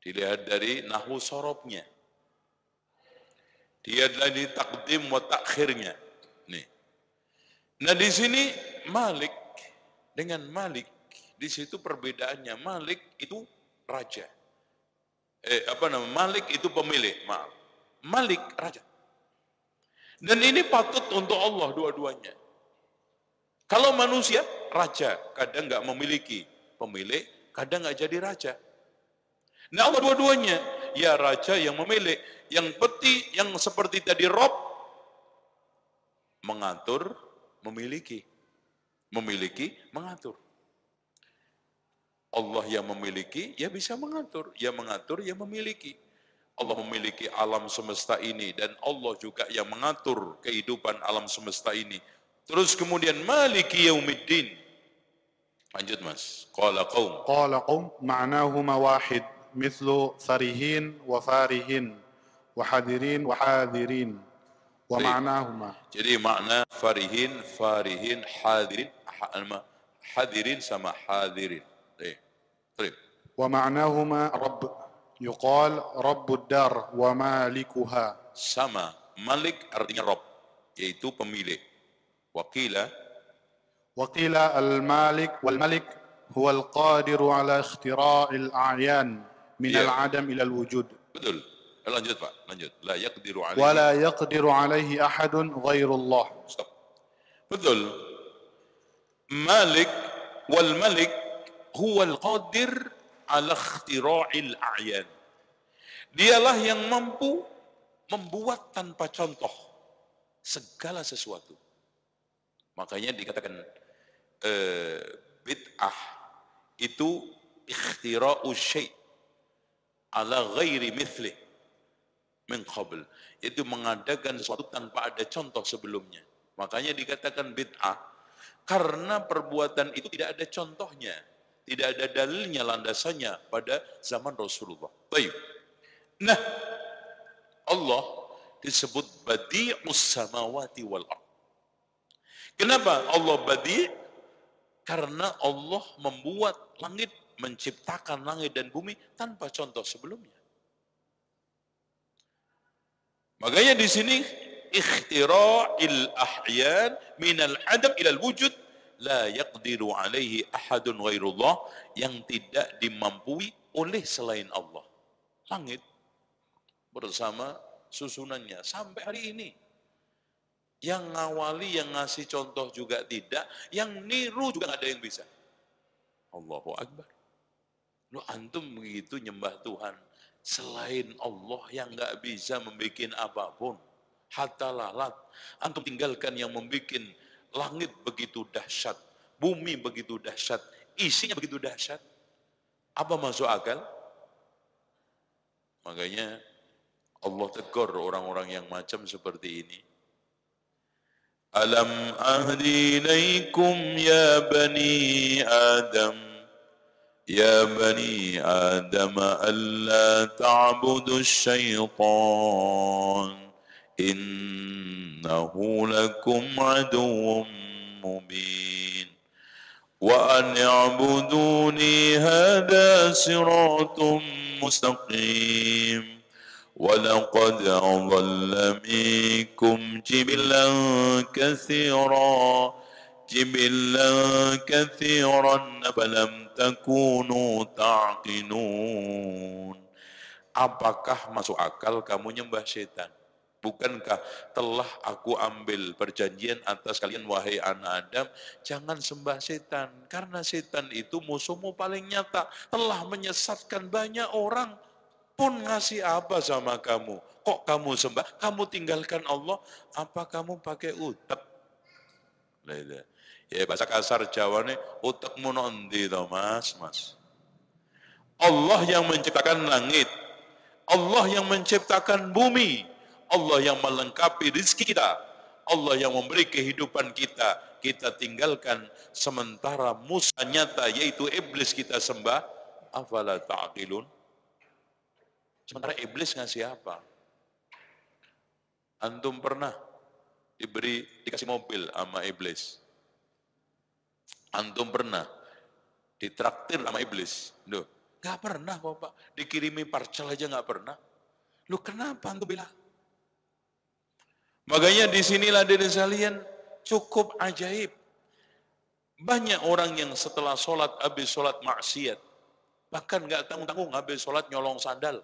Dilihat dari nahu sorobnya. Dia dari takdim wa takhirnya. Nih. Nah di sini Malik dengan Malik di situ perbedaannya Malik itu raja. Eh apa namanya? Malik itu pemilik, maaf. Malik raja. Dan ini patut untuk Allah dua-duanya. Kalau manusia, raja. Kadang nggak memiliki pemilik, kadang nggak jadi raja. Nah Allah dua-duanya, ya raja yang memilik, yang peti, yang seperti tadi rob, mengatur, memiliki. Memiliki, mengatur. Allah yang memiliki, ya bisa mengatur. Ya mengatur, ya memiliki. Allah memiliki alam semesta ini dan Allah juga yang mengatur kehidupan alam semesta ini. Terus kemudian maliki yaumiddin. Lanjut Mas. Qala qaum. Qala qaum ma'nahuma wahid mithlu sarihin wa farihin wa hadirin wa hadirin wa ma'nahuma. Jadi makna farihin, farihin, hadirin, hadirin sama hadirin. Baik. Baik. Wa ma'nahuma rabb yuqal rabbud dar wa malikuha. Sama. Malik artinya Rabb, yaitu pemilik. وقيل وقيل المالك Malik wal malik huwa Dialah yang mampu membuat tanpa contoh segala sesuatu. Makanya dikatakan eh, bid'ah itu ikhtira'u syai' ala ghairi mithlih min qabl. Itu mengadakan sesuatu tanpa ada contoh sebelumnya. Makanya dikatakan bid'ah karena perbuatan itu tidak ada contohnya, tidak ada dalilnya, landasannya pada zaman Rasulullah. Baik. Nah, Allah disebut badi'us samawati wal Kenapa Allah badi? Karena Allah membuat langit, menciptakan langit dan bumi tanpa contoh sebelumnya. Makanya di sini ikhtira'il ahyan minal adam ilal wujud la yaqdiru alaihi ahadun ghairullah yang tidak dimampui oleh selain Allah. Langit bersama susunannya sampai hari ini yang ngawali, yang ngasih contoh juga tidak. Yang niru juga ada yang bisa. Allahu Akbar. Lu antum begitu nyembah Tuhan. Selain Allah yang gak bisa membuat apapun. Hatta lalat. Antum tinggalkan yang membuat langit begitu dahsyat. Bumi begitu dahsyat. Isinya begitu dahsyat. Apa masuk akal? Makanya Allah tegur orang-orang yang macam seperti ini. ألم أهد إليكم يا بني آدم يا بني آدم ألا تعبدوا الشيطان إنه لكم عدو مبين وأن اعبدوني هذا صراط مستقيم ولقد أضل منكم جبلا كثيرا جبلا كثيرا فلم تكونوا تعقلون Apakah masuk akal kamu nyembah setan? Bukankah telah aku ambil perjanjian atas kalian wahai anak Adam, jangan sembah setan karena setan itu musuhmu paling nyata, telah menyesatkan banyak orang pun ngasih apa sama kamu? Kok kamu sembah? Kamu tinggalkan Allah, apa kamu pakai utak? Iya. Ya bahasa kasar Jawa ini utekmu nondi mas, mas. Allah yang menciptakan langit, Allah yang menciptakan bumi, Allah yang melengkapi rizki kita, Allah yang memberi kehidupan kita, kita tinggalkan sementara musa nyata yaitu iblis kita sembah, afala ta'qilun Sementara iblis ngasih apa? Antum pernah diberi dikasih mobil sama iblis. Antum pernah ditraktir sama iblis. Duh, nggak pernah kok pak. Dikirimi parcel aja gak pernah. Lu kenapa antum bilang? Makanya disinilah diri salian cukup ajaib. Banyak orang yang setelah sholat, habis sholat maksiat. Bahkan gak tanggung-tanggung habis sholat nyolong sandal.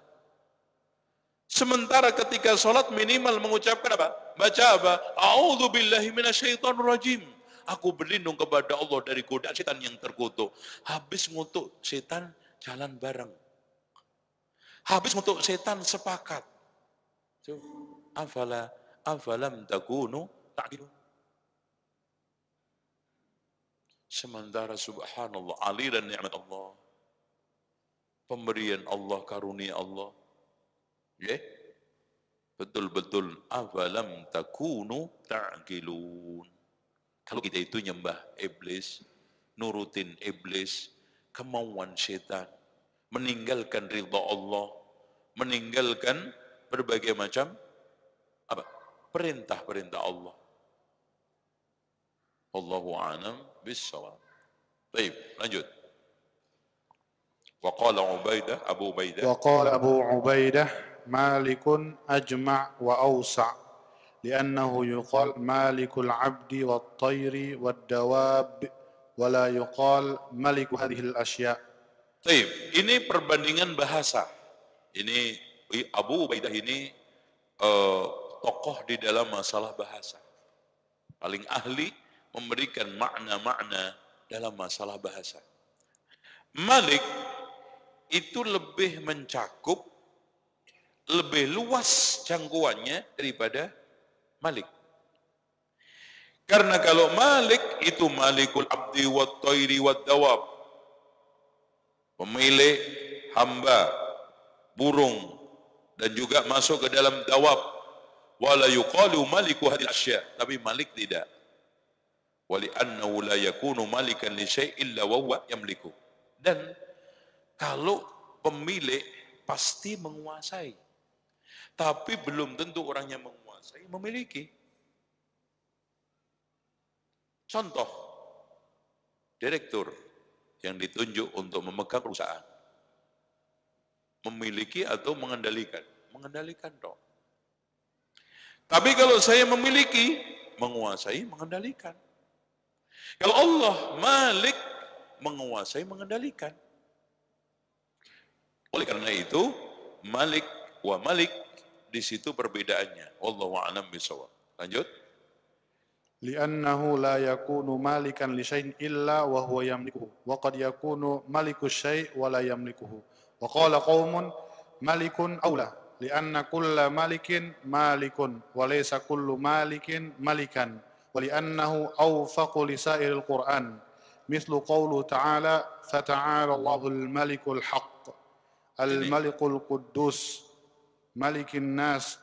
Sementara ketika sholat minimal mengucapkan apa? Baca apa? A'udhu billahi minasyaitan rajim. Aku berlindung kepada Allah dari godaan setan yang terkutuk. Habis ngutuk setan jalan bareng. Habis ngutuk setan sepakat. Afala afalam takunu ta'qilun. Sementara subhanallah aliran nikmat Allah. Pemberian Allah, karunia Allah Ya. Betul-betul awalam takunu takgilun. Kalau kita itu nyembah iblis, nurutin iblis, kemauan setan, meninggalkan ridha Allah, meninggalkan berbagai macam apa? perintah-perintah Allah. Allahu a'lam bissawab. Baik, lanjut. وقال Abu أبو عبيدة وقال أبو malikun ajma' wa awsa' لأنه يقال مالك العبد والطير والدواب ولا يقال مالك هذه الأشياء طيب ini perbandingan bahasa ini Abu Ubaidah ini uh, tokoh di dalam masalah bahasa paling ahli memberikan makna-makna dalam masalah bahasa Malik itu lebih mencakup lebih luas jangkauannya daripada Malik. Karena kalau Malik itu Malikul Abdi wa Tairi wa Dawab. Pemilik hamba, burung, dan juga masuk ke dalam dawab. Wala yuqalu maliku hadil asya. Tapi Malik tidak. Wali annahu la yakunu malikan li illa wa yamliku. Dan kalau pemilik pasti menguasai. Tapi belum tentu orang yang menguasai memiliki. Contoh, direktur yang ditunjuk untuk memegang perusahaan. Memiliki atau mengendalikan? Mengendalikan dong. Tapi kalau saya memiliki, menguasai, mengendalikan. Kalau Allah Malik menguasai, mengendalikan. Oleh karena itu, Malik wa Malik di situ perbedaannya. Wallahu a'lam bishawab. Lanjut. Li'annahu la yakunu malikan li syai'in illa wa huwa yamlikuhu wa qad yakunu maliku syai' wa la yamlikuhu. Wa qala qaumun malikun aula li'anna kulla malikin malikun wa laysa kullu malikin malikan wa li'annahu awfaqu li sa'iril Qur'an. Mislu qawlu ta'ala fata'ala Allahul malikul haqq al-malikul quddus ملك nas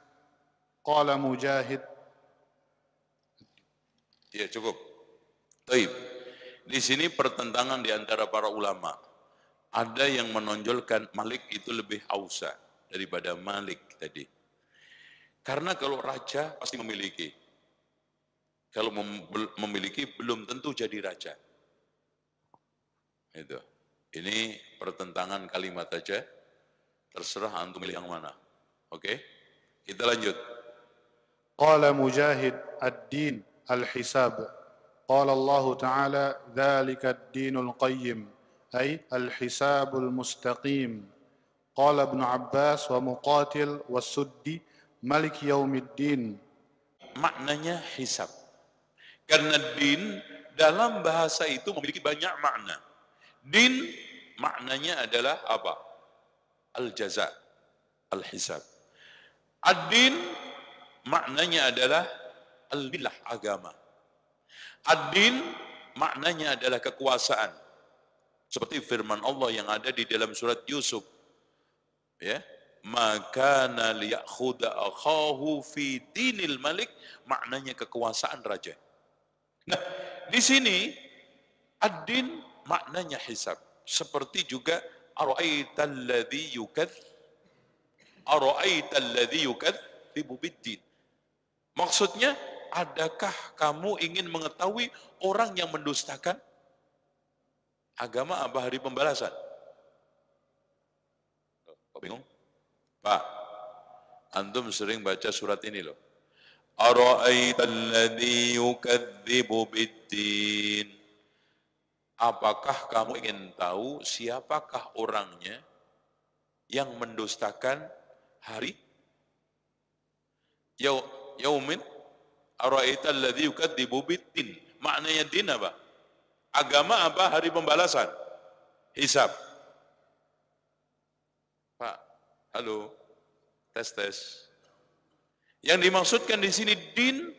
قال Mujahid. Ya cukup. Taib. Di sini pertentangan di antara para ulama. Ada yang menonjolkan Malik itu lebih hausa daripada Malik tadi. Karena kalau raja pasti memiliki. Kalau mem memiliki belum tentu jadi raja. Itu. Ini pertentangan kalimat aja. Terserah antum milih yang mana. Oke, okay? kita lanjut. Qala Mujahid ad-din al-hisab. Qala Allah Ta'ala, "Dzalika ad din al qayyim." Ay al-hisab al-mustaqim. Qala Ibn Abbas wa muqatil wa suddi malik ملك ad-din. maknanya hisab karena din dalam bahasa itu memiliki banyak makna din maknanya adalah apa al jaza al hisab Ad-din maknanya adalah al-billah agama. Ad-din maknanya adalah kekuasaan. Seperti firman Allah yang ada di dalam surat Yusuf. Ya, maka liyakhuda akhahu fi dinil malik maknanya kekuasaan raja. Nah, di sini ad-din maknanya hisab. Seperti juga ara'aital ladzi Maksudnya, adakah kamu ingin mengetahui orang yang mendustakan agama apa hari pembalasan? Kok bingung? Pak, antum sering baca surat ini loh. Apakah kamu ingin tahu siapakah orangnya yang mendustakan hari Yau, yaumin araita alladhi yukadzibu biddin maknanya din apa agama apa hari pembalasan hisab Pak halo tes tes yang dimaksudkan di sini din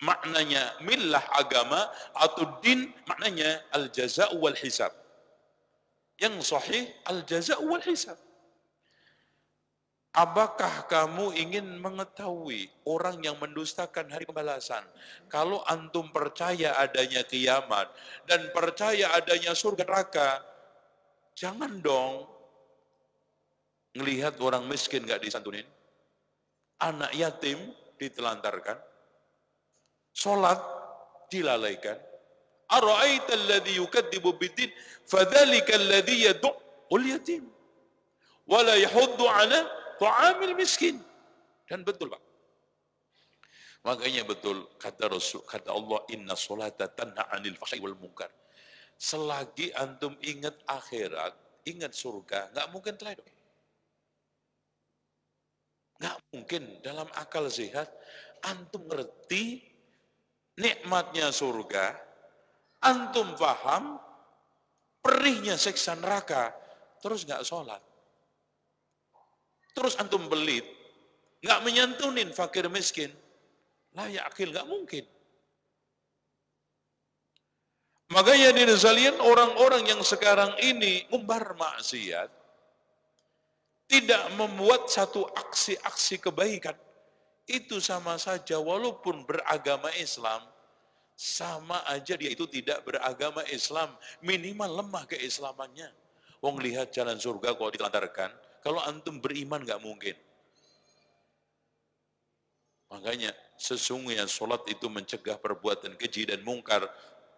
maknanya millah agama atau din maknanya al jaza wal hisab yang sahih al jaza wal hisab Apakah kamu ingin mengetahui orang yang mendustakan hari pembalasan? Kalau antum percaya adanya kiamat dan percaya adanya surga neraka, jangan dong ngelihat orang miskin gak disantunin. Anak yatim ditelantarkan. Sholat dilalaikan. Ara'aita alladhi yukadzibu bidin fadhalika alladhi yatim wala yahuddu 'ala tu'amil miskin. Dan betul Pak. Makanya betul kata Rasul, kata Allah, inna solata tanha anil fahsya'i wal munkar. Selagi antum ingat akhirat, ingat surga, nggak mungkin terlalu Nggak mungkin dalam akal sehat, antum ngerti nikmatnya surga, antum paham perihnya seksa neraka, terus nggak sholat. Terus antum belit. Nggak menyantunin fakir miskin. Layak akil, nggak mungkin. Makanya di Nizalian orang-orang yang sekarang ini umbar maksiat tidak membuat satu aksi-aksi kebaikan itu sama saja walaupun beragama Islam sama aja dia itu tidak beragama Islam minimal lemah keislamannya. Wong lihat jalan surga kok ditelantarkan, kalau antum beriman nggak mungkin. Makanya sesungguhnya sholat itu mencegah perbuatan keji dan mungkar.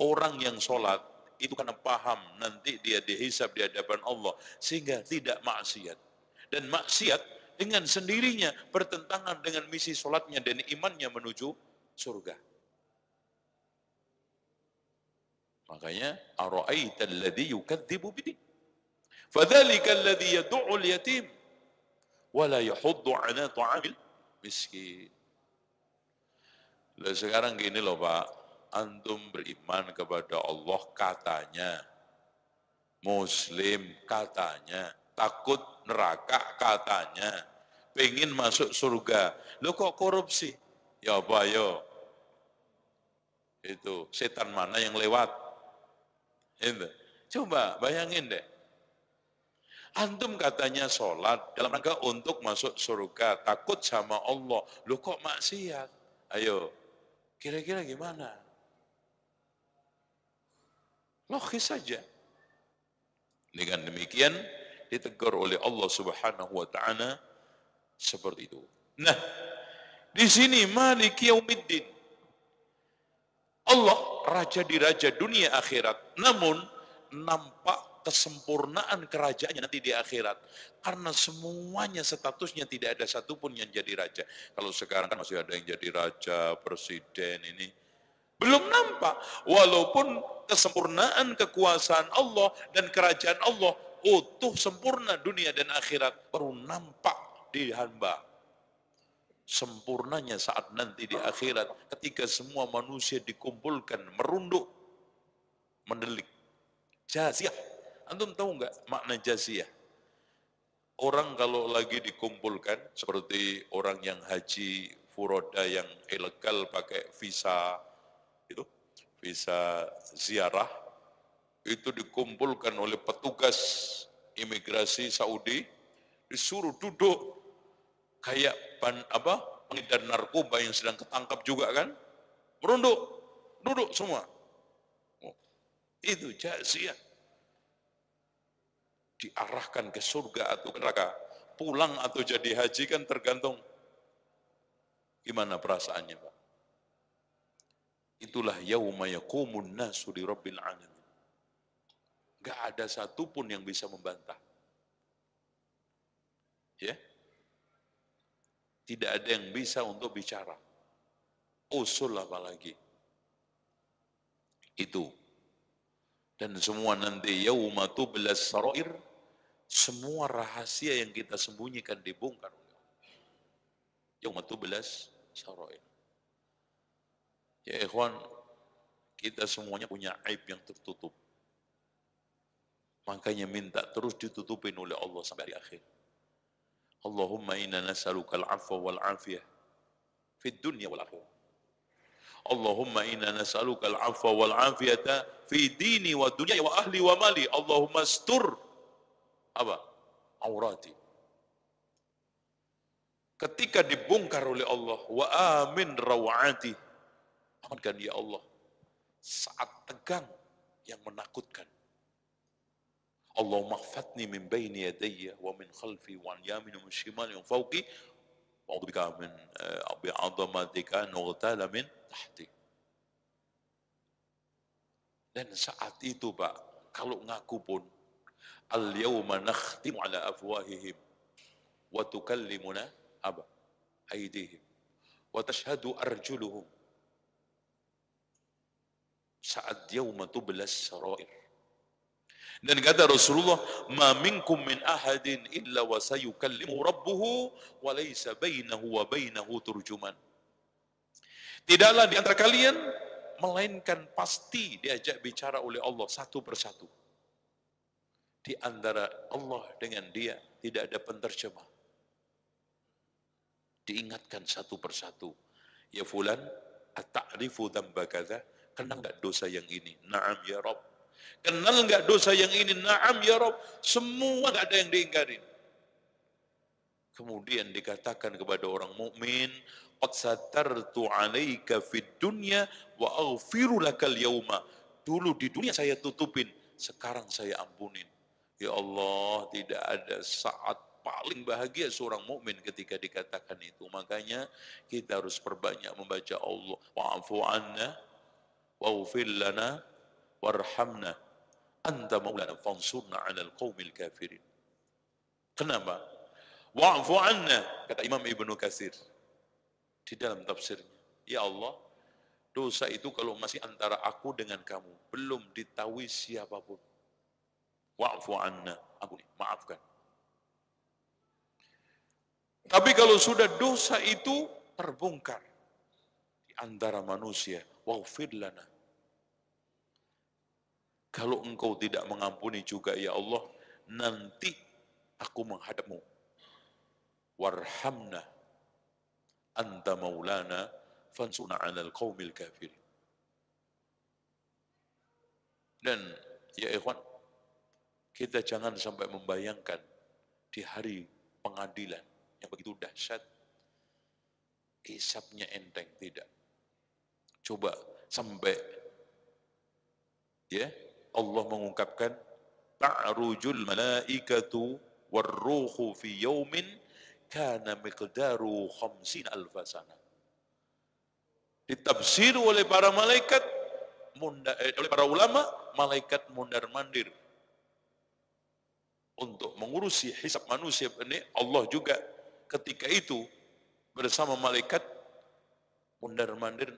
Orang yang sholat itu karena paham nanti dia dihisab di hadapan Allah sehingga tidak maksiat. Dan maksiat dengan sendirinya bertentangan dengan misi sholatnya dan imannya menuju surga. Makanya, ara'aita alladhi yukadzibu bidin. Fadzalika alladhi yad'ul yatim ولا la yahuddu 'ala ta'amil miskin. sekarang gini loh Pak, antum beriman kepada Allah katanya, muslim katanya, takut neraka katanya, pengen masuk surga. Lo kok korupsi? Ya apa yo? Ya. Itu setan mana yang lewat? Itu. Coba bayangin deh. Antum katanya sholat dalam rangka untuk masuk surga, takut sama Allah. Lu kok maksiat? Ayo, kira-kira gimana? Logis saja. Dengan demikian ditegur oleh Allah Subhanahu wa taala seperti itu. Nah, di sini Malik Yaumiddin. Allah raja di raja dunia akhirat. Namun nampak kesempurnaan kerajaannya nanti di akhirat. Karena semuanya statusnya tidak ada satupun yang jadi raja. Kalau sekarang kan masih ada yang jadi raja, presiden ini. Belum nampak. Walaupun kesempurnaan kekuasaan Allah dan kerajaan Allah utuh sempurna dunia dan akhirat perlu nampak di hamba sempurnanya saat nanti di akhirat ketika semua manusia dikumpulkan merunduk mendelik jaziah Antum tahu nggak makna jaziah? Orang kalau lagi dikumpulkan seperti orang yang haji furoda yang ilegal pakai visa itu visa ziarah itu dikumpulkan oleh petugas imigrasi Saudi disuruh duduk kayak ban apa pengedar narkoba yang sedang ketangkap juga kan merunduk duduk semua oh, itu jaziah diarahkan ke surga atau ke neraka. Pulang atau jadi haji kan tergantung gimana perasaannya, Pak. Itulah yauma yaqumun nasu li rabbil alamin. Gak ada satupun yang bisa membantah. Ya? Tidak ada yang bisa untuk bicara. Usul apalagi. Itu. Dan semua nanti yauma tublas sarair semua rahasia yang kita sembunyikan dibongkar oleh Allah. Yauma belas sarair. Ya ikhwan, kita semuanya punya aib yang tertutup. Makanya minta terus ditutupin oleh Allah sampai hari akhir. Allahumma inna nas'aluka al-afwa wal afiyah fi dunya wal akhirah. Allahumma inna nas'aluka al-afwa wal afiyata fi dini wa dunya wa ahli wa mali. Allahumma astur apa? Aurati. Ketika dibongkar oleh Allah, wa amin rawati. Amankan ya Allah. Saat tegang yang menakutkan. Allah maafatni min baini yadayya wa min khalfi wa an yamin wa min shimali wa fawqi wa ubika min eh, bi'azamatika nughtala min tahti. Dan saat itu Pak, kalau ngaku pun al-yawma nakhtimu ala afwahihim wa tukallimuna aba aidihim wa tashhadu arjuluhum saat yawma tublas sarair dan kata Rasulullah ma minkum min ahadin illa wa sayukallimu rabbuhu wa laysa bainahu wa bainahu turjuman tidaklah di antara kalian melainkan pasti diajak bicara oleh Allah satu persatu di antara Allah dengan dia tidak ada penterjemah. Diingatkan satu persatu. Ya fulan, at-ta'rifu dhamba Kenal nggak dosa yang ini? Naam ya Rob. Kenal nggak dosa yang ini? Naam ya Rob. Semua nggak ada yang diingkarin. Kemudian dikatakan kepada orang mukmin, "Qad satartu 'alaika fid dunya wa aghfiru lakal yauma." Dulu di dunia saya tutupin, sekarang saya ampunin. Ya Allah, tidak ada saat paling bahagia seorang mukmin ketika dikatakan itu. Makanya kita harus perbanyak membaca Allah. Wa'afu anna wa'ufil lana warhamna anta maulana fansurna al qaumil kafirin. Kenapa? Wa'afu anna kata Imam Ibnu Katsir di dalam tafsirnya. Ya Allah, dosa itu kalau masih antara aku dengan kamu, belum ditahui siapapun wa'fu anna ampuni maafkan tapi kalau sudah dosa itu terbongkar di antara manusia waghfir lana kalau engkau tidak mengampuni juga ya Allah nanti aku menghadapmu warhamna anta maulana fansuna 'alal qaumil kafirin dan ya ikhwan kita jangan sampai membayangkan di hari pengadilan yang begitu dahsyat, isapnya enteng, tidak. Coba sampai ya Allah mengungkapkan ta'rujul malaikatu warruhu fi yaumin kana miqdaru khamsin alfasana. Ditafsir oleh para malaikat, eh, oleh para ulama, malaikat mundar mandir untuk mengurusi hisap manusia ini Allah juga ketika itu bersama malaikat mundar mandir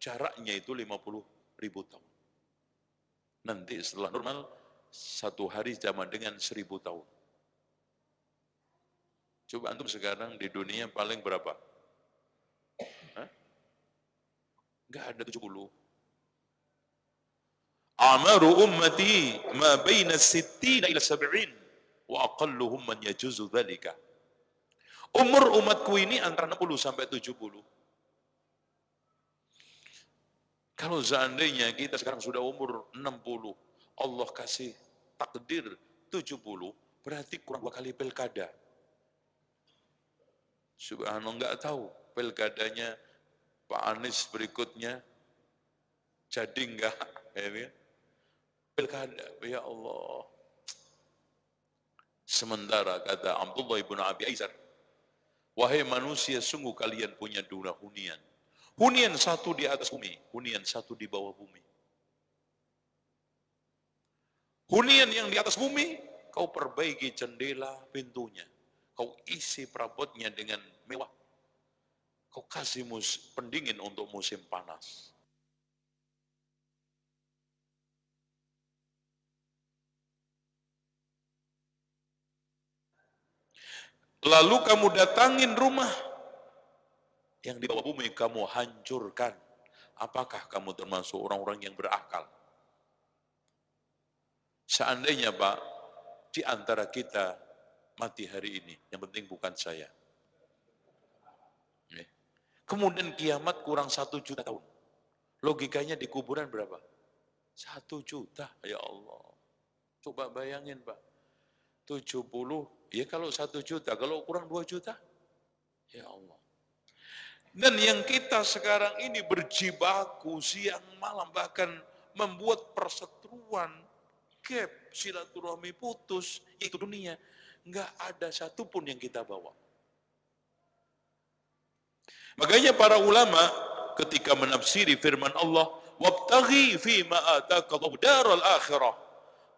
jaraknya itu 50 ribu tahun. Nanti setelah normal satu hari zaman dengan seribu tahun. Coba antum sekarang di dunia paling berapa? Enggak ada 70. Amaru ummati ma baina 60 ila 70 wa aqalluhum man yajuzu Umur umatku ini antara 60 sampai 70. Kalau seandainya kita sekarang sudah umur 60, Allah kasih takdir 70, berarti kurang dua kali pilkada. Subhanallah nggak tahu pilkadanya Pak Anies berikutnya jadi nggak ya, kan? pilkada ya Allah Sementara kata Abdullah ibn Abi Aizar, Wahai manusia, sungguh kalian punya dua hunian. Hunian satu di atas bumi, hunian satu di bawah bumi. Hunian yang di atas bumi, kau perbaiki jendela pintunya. Kau isi perabotnya dengan mewah. Kau kasih mus, pendingin untuk musim panas. Lalu kamu datangin rumah yang di bawah bumi kamu hancurkan. Apakah kamu termasuk orang-orang yang berakal? Seandainya Pak, di antara kita mati hari ini, yang penting bukan saya. Kemudian kiamat kurang satu juta tahun. Logikanya di kuburan berapa? Satu juta, ya Allah. Coba bayangin Pak, 70 Ya kalau satu juta, kalau kurang dua juta, ya Allah. Dan yang kita sekarang ini berjibaku siang malam bahkan membuat perseteruan, gap, silaturahmi putus, itu dunia. Nggak ada satupun yang kita bawa. Makanya para ulama ketika menafsiri firman Allah, "Wabtaghi fi ma ataka akhirah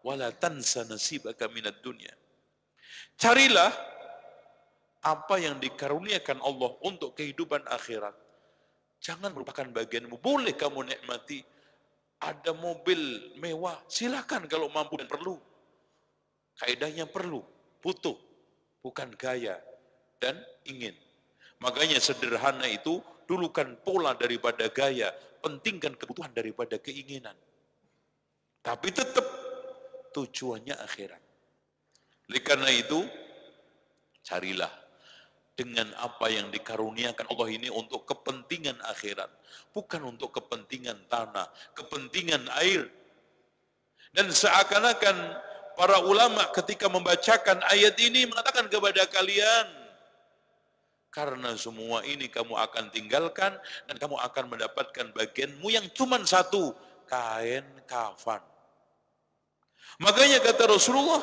wala tansa tansa nasibaka minad dunya." Carilah apa yang dikaruniakan Allah untuk kehidupan akhirat. Jangan merupakan bagianmu. Boleh kamu nikmati ada mobil mewah, silakan kalau mampu dan perlu. Kaidahnya perlu, butuh, bukan gaya dan ingin. Makanya sederhana itu dulukan pola daripada gaya, pentingkan kebutuhan daripada keinginan. Tapi tetap tujuannya akhirat. Oleh karena itu, carilah dengan apa yang dikaruniakan Allah ini untuk kepentingan akhirat, bukan untuk kepentingan tanah, kepentingan air. Dan seakan-akan para ulama ketika membacakan ayat ini mengatakan kepada kalian, karena semua ini kamu akan tinggalkan dan kamu akan mendapatkan bagianmu yang cuma satu, kain kafan. Makanya kata Rasulullah,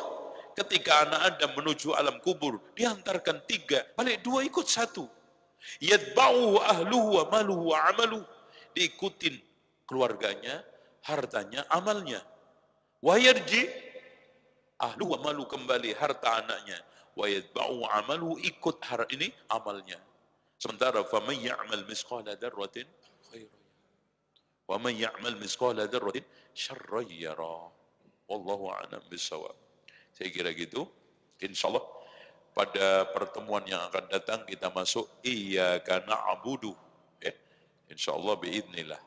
ketika anak Adam menuju alam kubur, diantarkan tiga, balik dua ikut satu. Yadba'u ahluhu wa maluhu wa amalu. Diikutin keluarganya, hartanya, amalnya. yarji ahluhu wa malu kembali harta anaknya. yadba'u amalu ikut har ini amalnya. Sementara faman ya'mal misqala darratin khairan. Wa man ya'mal misqala darratin syarran yara. Wallahu a'lam bisawab. Saya kira gitu. Insya Allah pada pertemuan yang akan datang kita masuk iya karena abudu. Ya. Insya Allah biidnillah.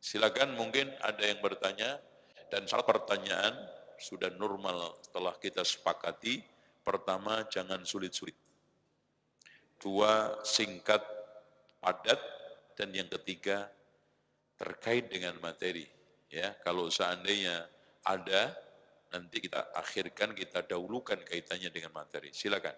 Silakan mungkin ada yang bertanya dan salah pertanyaan sudah normal setelah kita sepakati. Pertama, jangan sulit-sulit. Dua, singkat, padat. Dan yang ketiga, terkait dengan materi. Ya, kalau seandainya ada nanti kita akhirkan, kita dahulukan kaitannya dengan materi. Silakan.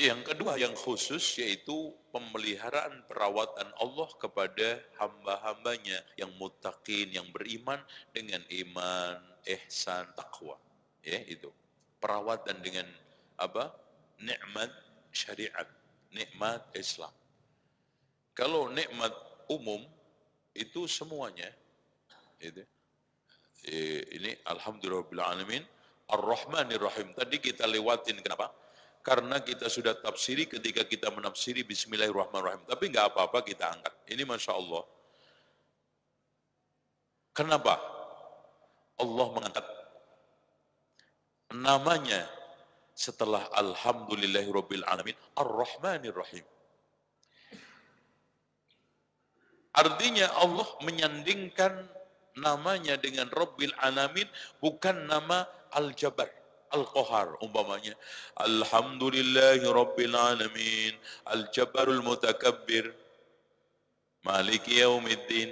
Yang kedua yang khusus yaitu pemeliharaan perawatan Allah kepada hamba-hambanya yang mutakin, yang beriman dengan iman, ihsan, takwa. Ya, itu. Perawatan dengan apa? Nikmat syariat, nikmat Islam. Kalau nikmat umum itu semuanya itu eh, ini alamin Ar-Rahmanir-Rahim. Tadi kita lewatin kenapa? Karena kita sudah tafsiri ketika kita menafsiri Bismillahirrahmanirrahim. Tapi nggak apa-apa kita angkat. Ini Masya Allah. Kenapa? Allah mengangkat namanya setelah Alhamdulillahirabbil alamin Ar-Rahmanir Rahim. Artinya Allah menyandingkan namanya dengan Rabbil Alamin bukan nama Al-Jabar. Al-Qahar umpamanya. Alhamdulillahi Rabbil Alamin. Al-Jabarul Mutakabbir. Maliki Yaumiddin.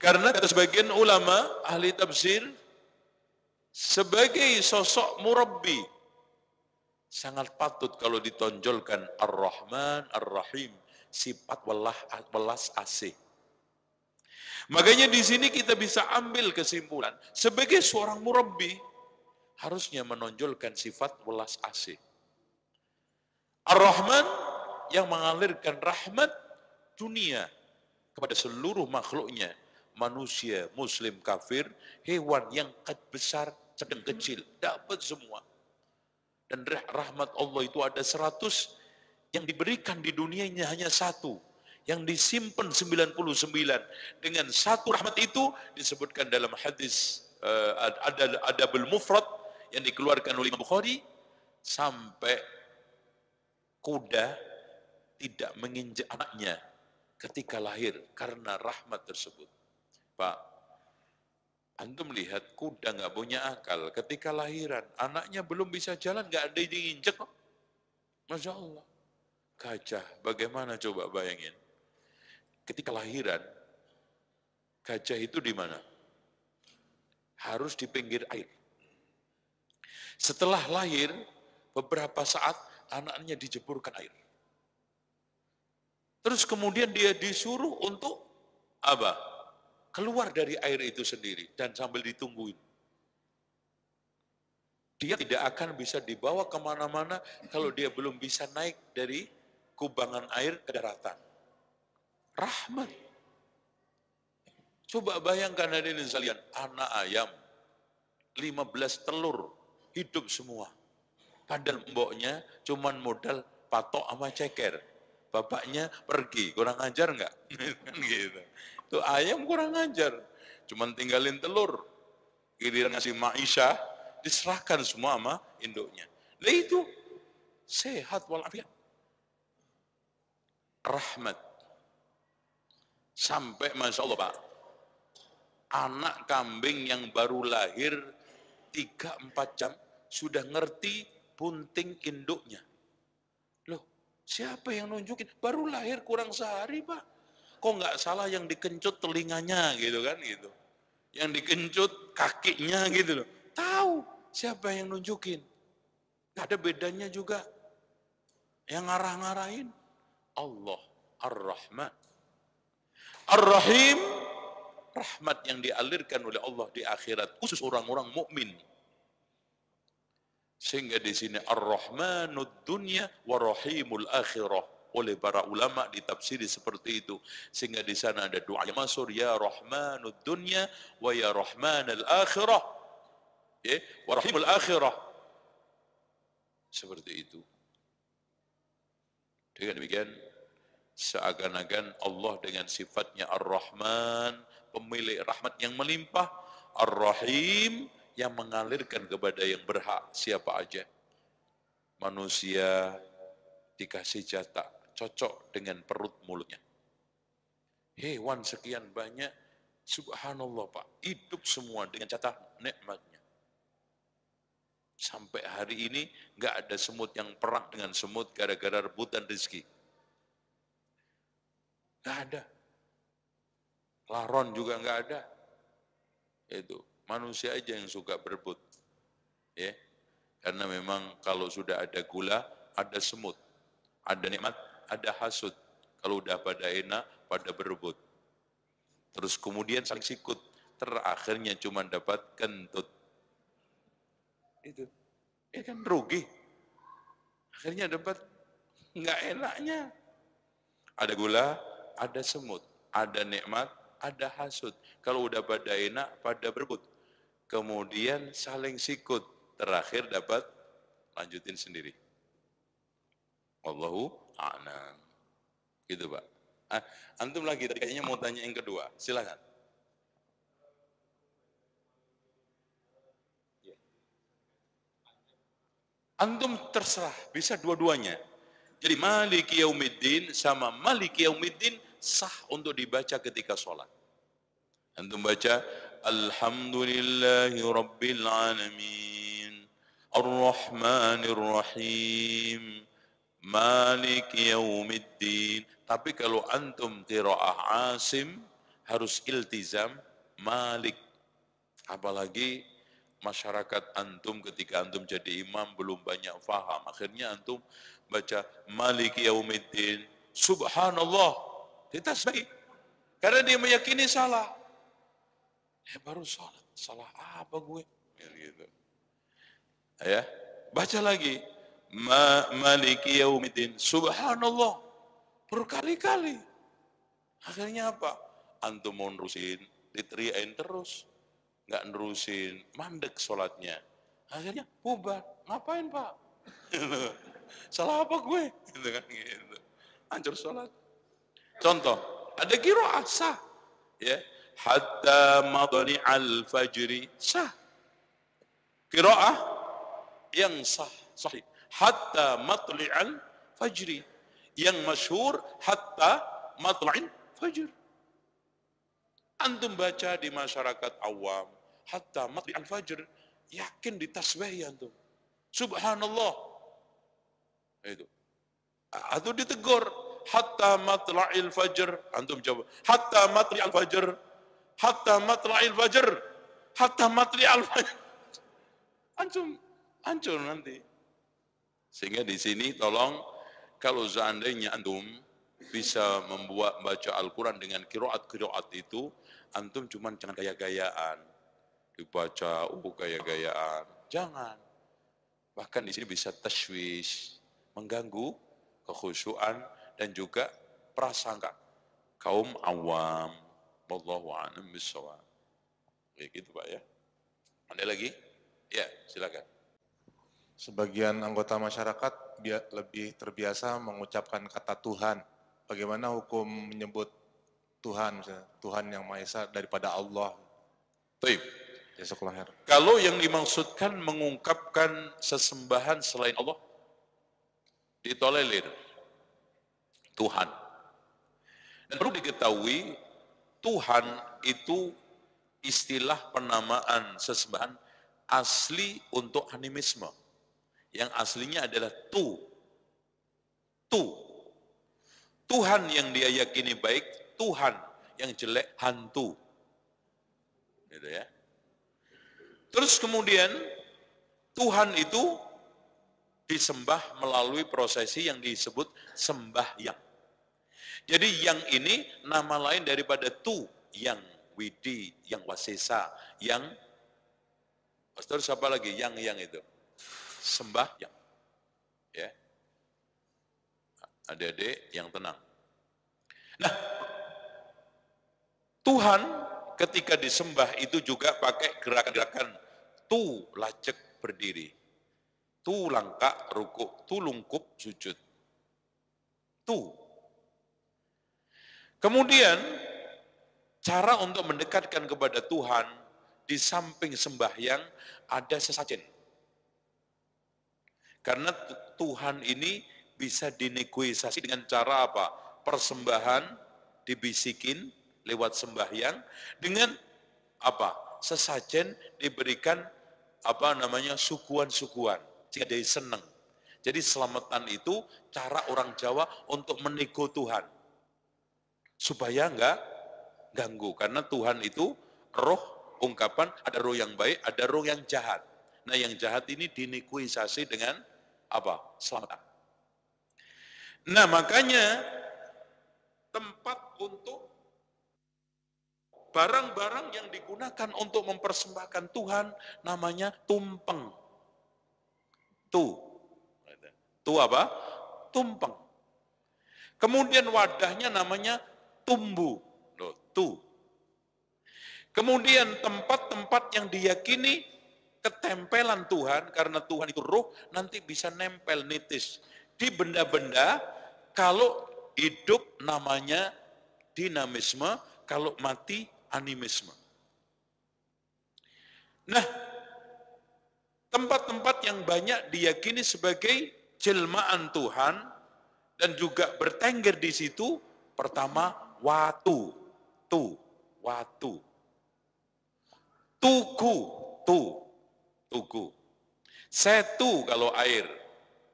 Karena kata sebagian ulama, ahli tafsir, sebagai sosok murabbi, sangat patut kalau ditonjolkan Ar-Rahman, Ar-Rahim, sifat welas asih Makanya di sini kita bisa ambil kesimpulan. Sebagai seorang murabi, harusnya menonjolkan sifat welas asih. Ar-Rahman yang mengalirkan rahmat dunia kepada seluruh makhluknya. Manusia, muslim, kafir, hewan yang besar, sedang kecil, dapat semua. Dan rahmat Allah itu ada seratus, yang diberikan di dunianya hanya satu, yang disimpan 99 dengan satu rahmat itu disebutkan dalam hadis uh, eh, ada adabul mufrad yang dikeluarkan oleh Imam Bukhari sampai kuda tidak menginjak anaknya ketika lahir karena rahmat tersebut. Pak, antum melihat kuda nggak punya akal ketika lahiran, anaknya belum bisa jalan, nggak ada yang injek, Masya Allah. kaca bagaimana coba bayangin? ketika lahiran, gajah itu di mana? Harus di pinggir air. Setelah lahir, beberapa saat anaknya dijeburkan air. Terus kemudian dia disuruh untuk apa? Keluar dari air itu sendiri dan sambil ditungguin. Dia tidak akan bisa dibawa kemana-mana kalau dia belum bisa naik dari kubangan air ke daratan. Rahmat. Coba bayangkan hadirin sekalian, anak ayam, 15 telur, hidup semua. Padahal mboknya cuman modal patok sama ceker. Bapaknya pergi, kurang ajar enggak? gitu. Itu ayam kurang ajar. Cuman tinggalin telur. Giliran ngasih maisha, diserahkan semua sama induknya. Nah itu sehat walafiat. Rahmat. Sampai Masya Allah Pak, anak kambing yang baru lahir 3-4 jam sudah ngerti punting induknya. Loh, siapa yang nunjukin? Baru lahir kurang sehari Pak. Kok nggak salah yang dikencut telinganya gitu kan gitu. Yang dikencut kakinya gitu loh. Tahu siapa yang nunjukin. Gak ada bedanya juga. Yang ngarah-ngarahin Allah Ar-Rahman Ar-Rahim rahmat yang dialirkan oleh Allah di akhirat khusus orang-orang mukmin. Sehingga di sini Ar-Rahmanud dunya wa rahimul akhirah oleh para ulama ditafsiri seperti itu. Sehingga di sana ada doa yang masuk ya Rahmanud dunya wa ya Rahmanal akhirah. Ya, wa rahimul akhirah. Seperti itu. Dengan demikian seakan-akan Allah dengan sifatnya Ar-Rahman, pemilik rahmat yang melimpah, Ar-Rahim, yang mengalirkan kepada yang berhak siapa aja. Manusia dikasih jatah, cocok dengan perut mulutnya. Hewan sekian banyak, subhanallah Pak, hidup semua dengan jatah nikmatnya. Sampai hari ini nggak ada semut yang perang dengan semut gara-gara rebutan rezeki. Gak ada. Laron juga nggak ada. Itu manusia aja yang suka berebut. Ya. Karena memang kalau sudah ada gula, ada semut, ada nikmat, ada hasut. Kalau udah pada enak, pada berebut. Terus kemudian sanksi sikut terakhirnya cuma dapat kentut. Itu. Ya kan rugi. Akhirnya dapat nggak enaknya. Ada gula, ada semut, ada nikmat, ada hasut. Kalau udah pada enak, pada berebut. Kemudian saling sikut. Terakhir dapat lanjutin sendiri. Allahu a'lam. Gitu Pak. Ah, antum lagi kayaknya mau tanya yang kedua. Silakan. Antum terserah, bisa dua-duanya. Jadi maliki yaumiddin sama maliki yaumiddin sah untuk dibaca ketika sholat. Antum baca Alhamdulillahi Rabbil Alamin Ar-Rahmanir Rahim Malik Yaumiddin Tapi kalau antum qiraah asim harus iltizam Malik Apalagi masyarakat antum ketika antum jadi imam belum banyak faham. Akhirnya antum baca Malik Yaumiddin Subhanallah dia tasbih. Karena dia meyakini salah. Eh baru sholat. Salah apa gue? Ya, gitu. Ya. Baca lagi. Ma maliki yaumidin. Subhanallah. Berkali-kali. Akhirnya apa? Antum mau nerusin. Diteriain terus. Nggak nerusin. Mandek sholatnya. Akhirnya bubar. Ngapain pak? Gitu. Salah apa gue? Gitu kan gitu. Hancur sholat. Contoh, ada kiroah sah. Ya. Hatta madani al fajri sah. Kiroah yang sah, sahih. Hatta matli al fajri. Yang masyhur hatta matla'in fajr. Antum baca di masyarakat awam. Hatta matli al fajr. Yakin di Tasbih ya antum. Subhanallah. Itu. Atau ditegur hatta matla'il fajr. Antum jawab. Hatta matla'il fajr. Hatta matla'il fajr. Hatta matla'il fajr. Antum hancur nanti. Sehingga di sini tolong kalau seandainya antum bisa membuat baca Al-Quran dengan kiroat-kiroat itu, antum cuma jangan gaya-gayaan. Dibaca, oh gaya-gayaan. Jangan. Bahkan di sini bisa tashwish, mengganggu kekhusyuan dan juga prasangka kaum awam. Wallahu a'lam bishawab. Kayak gitu Pak ya. Ada lagi? Ya, silakan. Sebagian anggota masyarakat lebih terbiasa mengucapkan kata Tuhan. Bagaimana hukum menyebut Tuhan, misalnya, Tuhan yang Maha Esa daripada Allah? Baik. Kalau yang dimaksudkan mengungkapkan sesembahan selain Allah, ditolerir Tuhan. Dan perlu diketahui, Tuhan itu istilah penamaan sesembahan asli untuk animisme. Yang aslinya adalah tu. Tu. Tuhan yang dia yakini baik, Tuhan yang jelek hantu. Gitu ya. Terus kemudian Tuhan itu disembah melalui prosesi yang disebut sembahyang. Jadi yang ini nama lain daripada tu, yang widi, yang wasesa, yang pastor siapa lagi? Yang yang itu sembah yang ya adik-adik yang tenang. Nah, Tuhan ketika disembah itu juga pakai gerakan gerakan tu lacek berdiri, tu langkah rukuk, tu lungkup sujud, tu Kemudian cara untuk mendekatkan kepada Tuhan di samping sembahyang ada sesajen. Karena Tuhan ini bisa dinegosiasi dengan cara apa? Persembahan dibisikin lewat sembahyang dengan apa? Sesajen diberikan apa namanya sukuan-sukuan. Jadi senang. Jadi selamatan itu cara orang Jawa untuk menego Tuhan supaya enggak ganggu karena Tuhan itu roh ungkapan ada roh yang baik ada roh yang jahat nah yang jahat ini dinikuisasi dengan apa selamat nah makanya tempat untuk barang-barang yang digunakan untuk mempersembahkan Tuhan namanya tumpeng tu tu apa tumpeng kemudian wadahnya namanya tumbuh. Loh, tuh. Kemudian tempat-tempat yang diyakini ketempelan Tuhan, karena Tuhan itu roh, nanti bisa nempel nitis. Di benda-benda, kalau hidup namanya dinamisme, kalau mati animisme. Nah, tempat-tempat yang banyak diyakini sebagai jelmaan Tuhan dan juga bertengger di situ, pertama watu, tu, watu. Tugu, tu, tugu. Setu kalau air,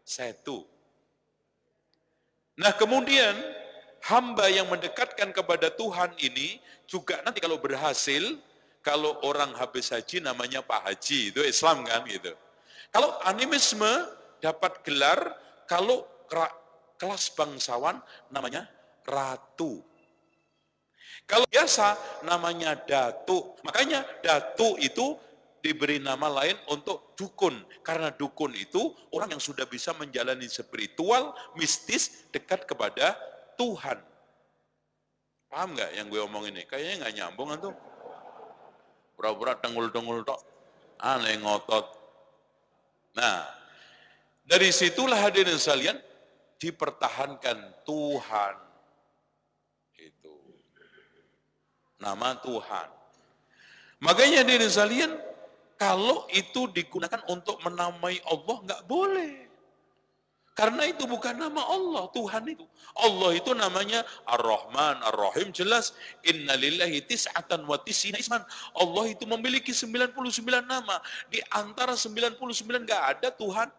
setu. Nah kemudian hamba yang mendekatkan kepada Tuhan ini juga nanti kalau berhasil, kalau orang habis haji namanya Pak Haji, itu Islam kan gitu. Kalau animisme dapat gelar, kalau kelas bangsawan namanya ratu kalau biasa namanya datu. Makanya datu itu diberi nama lain untuk dukun. Karena dukun itu orang yang sudah bisa menjalani spiritual, mistis, dekat kepada Tuhan. Paham nggak yang gue omong ini? Kayaknya nggak nyambung kan tuh. Pura-pura tenggul-tenggul tok. Aneh ngotot. Nah, dari situlah hadirin sekalian dipertahankan Tuhan nama Tuhan. Makanya diri salian, kalau itu digunakan untuk menamai Allah, nggak boleh. Karena itu bukan nama Allah, Tuhan itu. Allah itu namanya Ar-Rahman, Ar-Rahim, jelas. Inna lillahi tis'atan wa tis'ina isman. Allah itu memiliki 99 nama. Di antara 99 nggak ada Tuhan.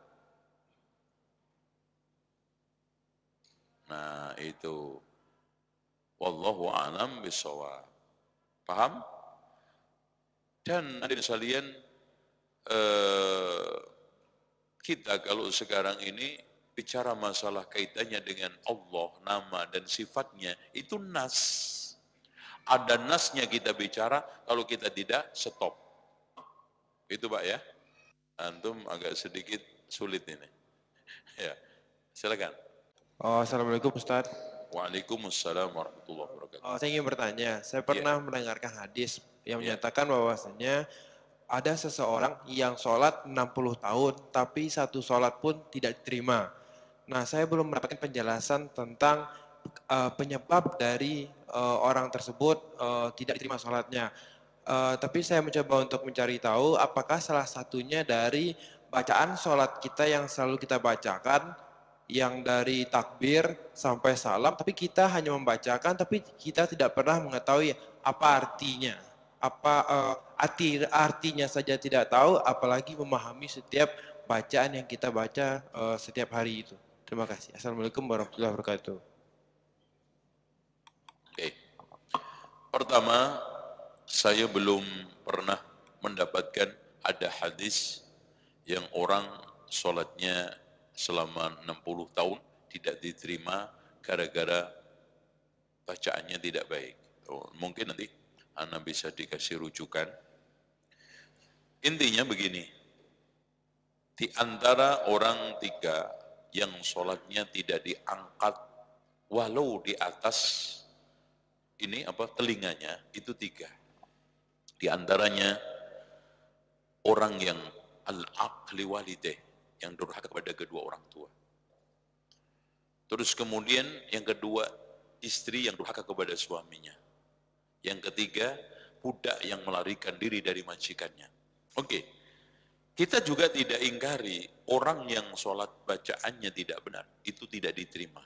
Nah itu. Wallahu alam bisawab. Paham? Dan ada sekalian, eh, kita kalau sekarang ini bicara masalah kaitannya dengan Allah, nama dan sifatnya, itu nas. Ada nasnya kita bicara, kalau kita tidak, stop. Itu Pak ya. Antum agak sedikit sulit ini. ya, silakan. Oh, Assalamualaikum Ustadz. Waalaikumsalam warahmatullahi wabarakatuh. Oh, saya ingin bertanya, saya iya. pernah mendengarkan hadis yang yeah. menyatakan bahwasanya ada seseorang yang sholat 60 tahun tapi satu sholat pun tidak diterima. Nah, saya belum mendapatkan penjelasan tentang uh, penyebab dari uh, orang tersebut uh, tidak diterima sholatnya. Uh, tapi saya mencoba untuk mencari tahu apakah salah satunya dari bacaan sholat kita yang selalu kita bacakan yang dari takbir sampai salam, tapi kita hanya membacakan, tapi kita tidak pernah mengetahui apa artinya. Apa uh, arti artinya saja tidak tahu, apalagi memahami setiap bacaan yang kita baca uh, setiap hari itu. Terima kasih. Assalamualaikum warahmatullahi wabarakatuh. Oke. Pertama, saya belum pernah mendapatkan ada hadis yang orang sholatnya selama 60 tahun tidak diterima gara-gara bacaannya tidak baik. Oh, mungkin nanti Anda bisa dikasih rujukan. Intinya begini, di antara orang tiga yang sholatnya tidak diangkat walau di atas ini apa telinganya itu tiga. Di antaranya orang yang al-aqli walideh yang durhaka kepada kedua orang tua. Terus kemudian yang kedua, istri yang durhaka kepada suaminya. Yang ketiga, budak yang melarikan diri dari majikannya. Oke, okay. kita juga tidak ingkari orang yang sholat bacaannya tidak benar. Itu tidak diterima.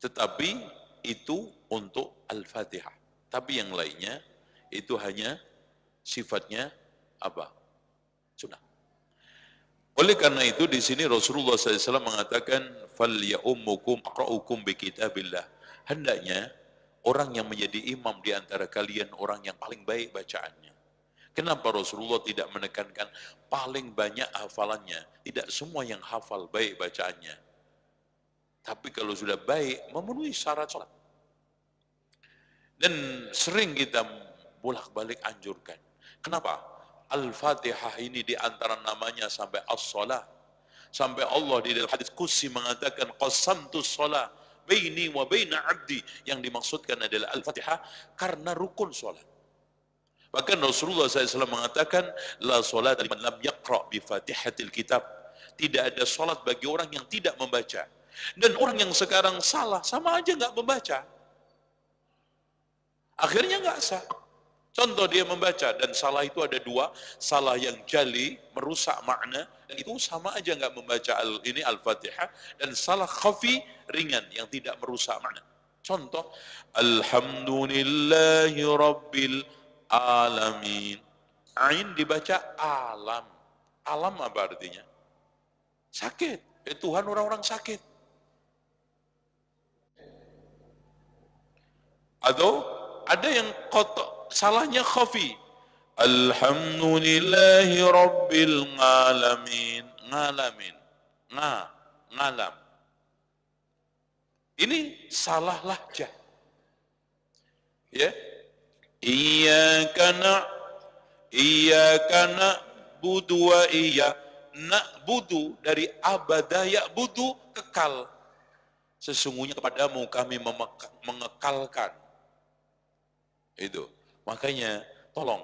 Tetapi itu untuk Al-Fatihah. Tapi yang lainnya itu hanya sifatnya apa? Sunnah. Oleh karena itu di sini Rasulullah SAW mengatakan fal ya'ummukum ra'ukum bi kitabillah. Hendaknya orang yang menjadi imam di antara kalian orang yang paling baik bacaannya. Kenapa Rasulullah tidak menekankan paling banyak hafalannya? Tidak semua yang hafal baik bacaannya. Tapi kalau sudah baik, memenuhi syarat sholat. Dan sering kita bolak-balik anjurkan. Kenapa? Al-Fatihah ini di antara namanya sampai as solah Sampai Allah di dalam hadis kusi mengatakan qasamtu salah baini wa baina abdi yang dimaksudkan adalah Al-Fatihah karena rukun solat. Bahkan Rasulullah SAW mengatakan la solat liman lam yaqra bi Fatihatil Kitab. Tidak ada solat bagi orang yang tidak membaca. Dan orang yang sekarang salah sama aja nggak membaca. Akhirnya nggak sah. Contoh dia membaca dan salah itu ada dua, salah yang jali merusak makna dan itu sama aja nggak membaca al, ini al-fatihah dan salah khafi ringan yang tidak merusak makna. Contoh Alhamdulillahi Rabbil Alamin. Ain ah, dibaca alam. Alam apa artinya? Sakit. Eh, Tuhan orang-orang sakit. Atau ada yang kotor salahnya khafi. Alhamdulillahi rabbil alamin. Ngalamin. Nga, ngalam. Ini salah lahjah. Ya. iya na iya na budu wa iya nak budu dari abadaya budu kekal sesungguhnya kepadamu kami mengekalkan itu Makanya tolong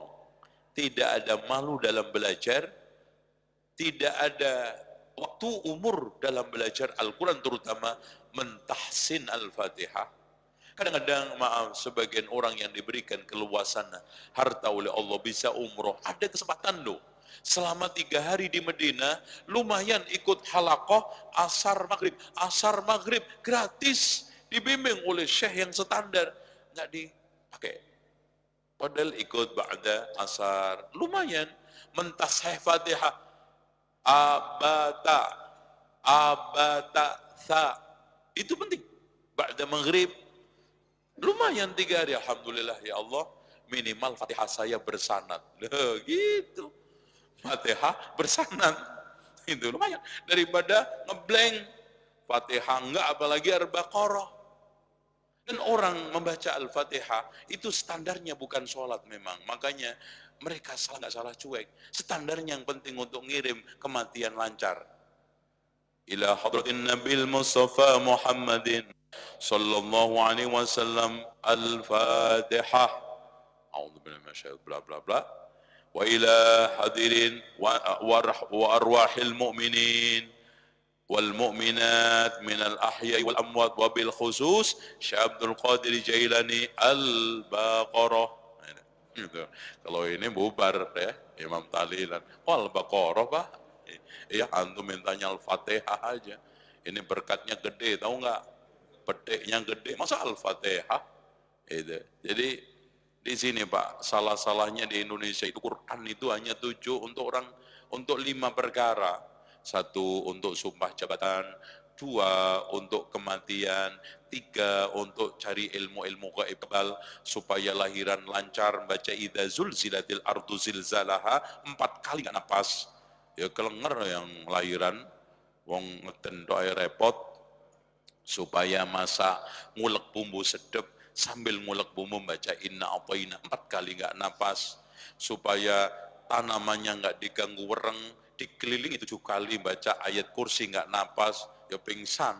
tidak ada malu dalam belajar, tidak ada waktu umur dalam belajar Al-Quran terutama mentahsin Al-Fatihah. Kadang-kadang maaf sebagian orang yang diberikan keluasan harta oleh Allah bisa umroh. Ada kesempatan loh. Selama tiga hari di Medina, lumayan ikut halakoh asar maghrib. Asar maghrib gratis dibimbing oleh syekh yang standar. Nggak dipakai. Model ikut ba'da asar. Lumayan. Mentasih fatihah. Abata. Abata tha. Itu penting. Ba'da maghrib. Lumayan tiga hari. Alhamdulillah ya Allah. Minimal fatihah saya bersanat. Loh, gitu. Fatihah bersanat. Itu lumayan. Daripada ngebleng. Fatihah enggak apalagi al koro. Dan orang membaca Al-Fatihah itu standarnya bukan sholat memang. Makanya mereka salah nggak salah cuek. Standarnya yang penting untuk ngirim kematian lancar. Ila hadratin Nabil Mustafa Muhammadin sallallahu alaihi wasallam Al-Fatihah. A'udzu billahi minasyaitonir bla bla bla. Wa ila hadirin wa arwahil mu'minin wal mu'minat minal ahya'i wal amwat wabil khusus Syekh Abdul Qadir Jailani Al-Baqarah gitu. Kalau ini bubar ya, Imam Talilan. Oh Al-Baqarah Pak. Ya antum mintanya Al-Fatihah aja. Ini berkatnya gede, tahu nggak? Petiknya gede. Masa Al-Fatihah? Gitu. Jadi di sini Pak, salah-salahnya di Indonesia itu Quran itu hanya tujuh untuk orang untuk lima perkara satu untuk sumpah jabatan, dua untuk kematian, tiga untuk cari ilmu-ilmu gaib kebal, supaya lahiran lancar, baca idha zulzilatil ardu zilzalaha, empat kali gak nafas, Ya kelenger yang lahiran, wong ngeten doa repot, supaya masa ngulek bumbu sedep, sambil ngulek bumbu baca inna apa empat kali gak nafas, supaya tanamannya nggak diganggu wereng, dikelilingi tujuh kali baca ayat kursi nggak nafas ya pingsan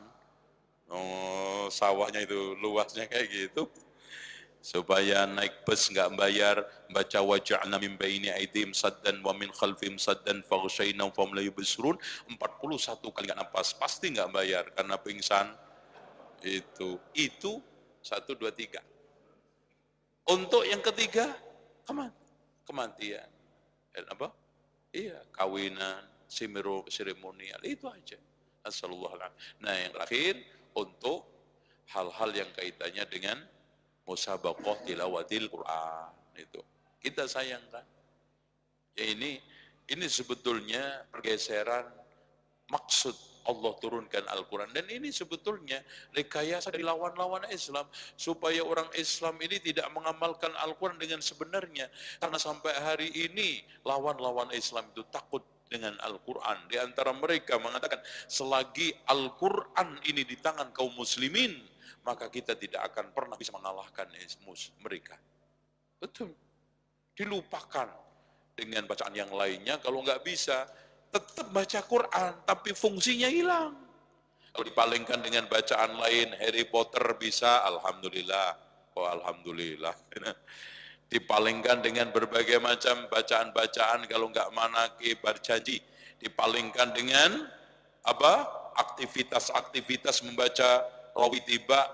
oh, sawahnya itu luasnya kayak gitu supaya naik bus nggak bayar baca wajah namim baini aidim saddan wa min khalfim saddan fomlayu besurun empat puluh satu kali nggak nafas pasti nggak bayar karena pingsan itu itu satu dua tiga untuk yang ketiga keman kematian apa Iya, kawinan, seremonial, itu aja. Nah yang terakhir, untuk hal-hal yang kaitannya dengan musabakoh tilawatil Quran. Itu. Kita sayangkan. Ya ini, ini sebetulnya pergeseran maksud Allah turunkan Al-Quran. Dan ini sebetulnya rekayasa di lawan-lawan Islam. Supaya orang Islam ini tidak mengamalkan Al-Quran dengan sebenarnya. Karena sampai hari ini lawan-lawan Islam itu takut dengan Al-Quran. Di antara mereka mengatakan, selagi Al-Quran ini di tangan kaum muslimin, maka kita tidak akan pernah bisa mengalahkan mereka. Betul. Dilupakan dengan bacaan yang lainnya, kalau nggak bisa, tetap baca Quran, tapi fungsinya hilang. Kalau dipalingkan dengan bacaan lain, Harry Potter bisa, Alhamdulillah. Oh, Alhamdulillah. Dipalingkan dengan berbagai macam bacaan-bacaan, kalau nggak manaki, janji. Dipalingkan dengan apa aktivitas-aktivitas membaca rawi tiba,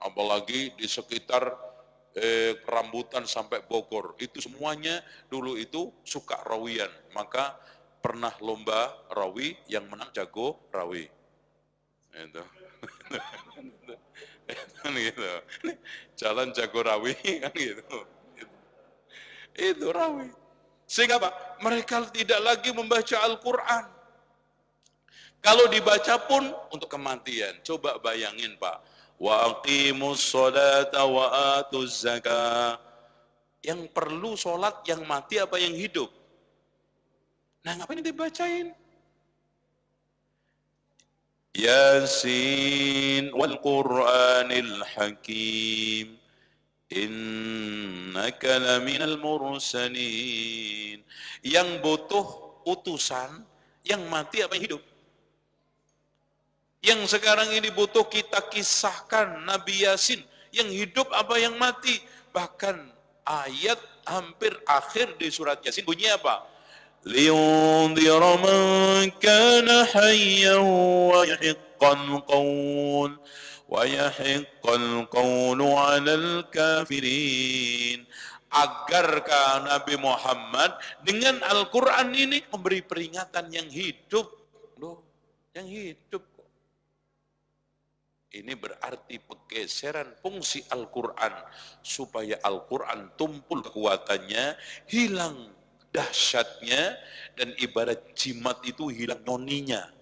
apalagi di sekitar eh, rambutan sampai Bogor. Itu semuanya dulu itu suka rawian. Maka pernah lomba rawi, yang menang jago rawi. Itu. kan gitu. Jalan jago rawi kan gitu. Itu rawi. Sehingga apa? Mereka tidak lagi membaca Al-Quran. Kalau dibaca pun untuk kematian. Coba bayangin Pak. Wa aqimus sholata wa atuz zakah. Yang perlu sholat yang mati apa yang hidup? Nah ngapain dibacain? Yasin wal Qur'anil Hakim innaka laminal mursalin yang butuh utusan yang mati apa yang hidup yang sekarang ini butuh kita kisahkan Nabi Yasin yang hidup apa yang mati bahkan ayat hampir akhir di surat Yasin bunyinya apa لينذر من كان حيا ويحق القول ويحق القول على الكافرين agar Nabi Muhammad dengan Al-Quran ini memberi peringatan yang hidup. Loh, yang hidup Ini berarti pergeseran fungsi Al-Quran. Supaya Al-Quran tumpul kekuatannya, hilang dahsyatnya dan ibarat jimat itu hilang noninya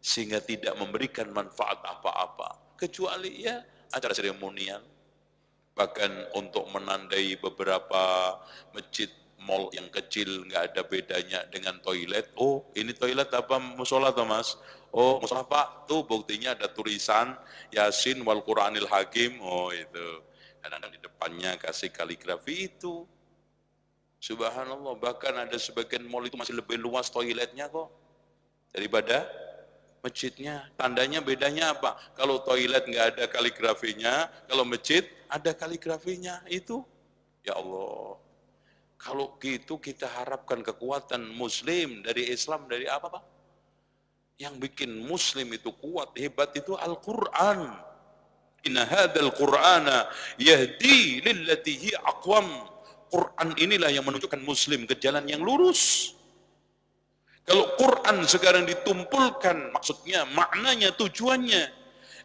sehingga tidak memberikan manfaat apa-apa kecuali ya acara seremonial bahkan untuk menandai beberapa masjid mall yang kecil nggak ada bedanya dengan toilet oh ini toilet apa musola toh mas oh musola pak tuh buktinya ada tulisan yasin wal quranil hakim oh itu kadang-kadang di depannya kasih kaligrafi itu Subhanallah, bahkan ada sebagian mall itu masih lebih luas toiletnya kok daripada masjidnya. Tandanya bedanya apa? Kalau toilet nggak ada kaligrafinya, kalau masjid ada kaligrafinya itu. Ya Allah. Kalau gitu kita harapkan kekuatan muslim dari Islam dari apa Pak? Yang bikin muslim itu kuat, hebat itu Al-Qur'an. Inna hadzal Qur'ana yahdi lillati hi aqwam Quran inilah yang menunjukkan muslim ke jalan yang lurus. Kalau Quran sekarang ditumpulkan, maksudnya, maknanya, tujuannya,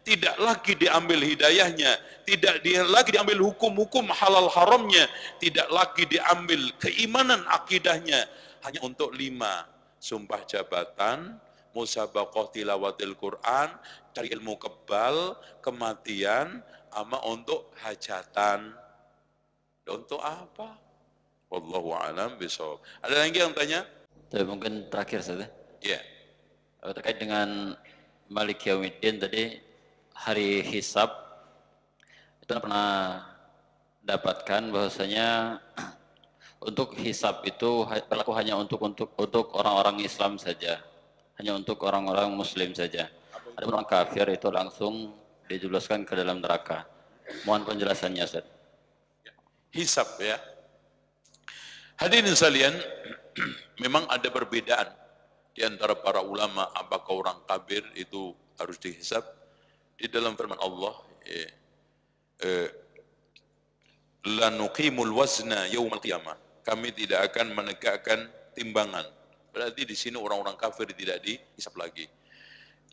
tidak lagi diambil hidayahnya, tidak lagi diambil hukum-hukum halal haramnya, tidak lagi diambil keimanan akidahnya, hanya untuk lima, sumpah jabatan, musabakoh tilawatil Quran, cari ilmu kebal, kematian, ama untuk hajatan. Untuk apa? Wallahu a'lam besok. Ada lagi yang tanya? Tapi mungkin terakhir saja. Ya. Iya. Yeah. Terkait dengan Malik Yawmiddin tadi hari hisab itu kan pernah dapatkan bahwasanya untuk hisab itu berlaku hanya untuk untuk untuk orang-orang Islam saja, hanya untuk orang-orang Muslim saja. Ada orang kafir itu langsung dijelaskan ke dalam neraka. Mohon penjelasannya, Ustaz hisap ya. Hadirin sekalian, memang ada perbedaan di antara para ulama apakah orang kafir itu harus dihisap di dalam firman Allah ya, eh, la nuqimul wazna yaumal qiyamah kami tidak akan menegakkan timbangan berarti di sini orang-orang kafir tidak dihisap lagi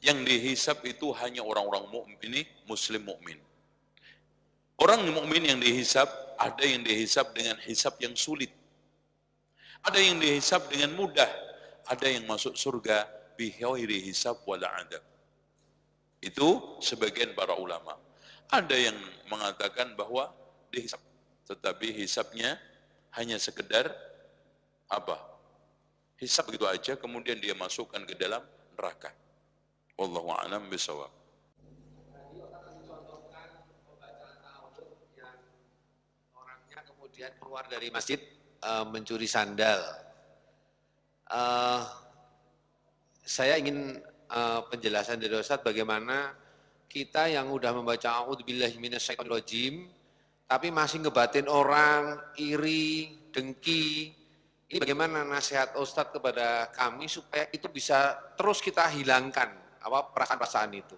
yang dihisap itu hanya orang-orang mukmin ini muslim mukmin orang mukmin yang dihisap ada yang dihisap dengan hisap yang sulit. Ada yang dihisap dengan mudah. Ada yang masuk surga bihairi hisap wala adab. Itu sebagian para ulama. Ada yang mengatakan bahwa dihisap. Tetapi hisapnya hanya sekedar apa? Hisap gitu aja kemudian dia masukkan ke dalam neraka. Wallahu a'lam bisawab. kemudian keluar dari masjid uh, mencuri sandal. Uh, saya ingin uh, penjelasan dari Ustadz bagaimana kita yang udah membaca jim, tapi masih ngebatin orang, iri, dengki, ini bagaimana nasihat Ustadz kepada kami supaya itu bisa terus kita hilangkan apa perasaan-perasaan itu.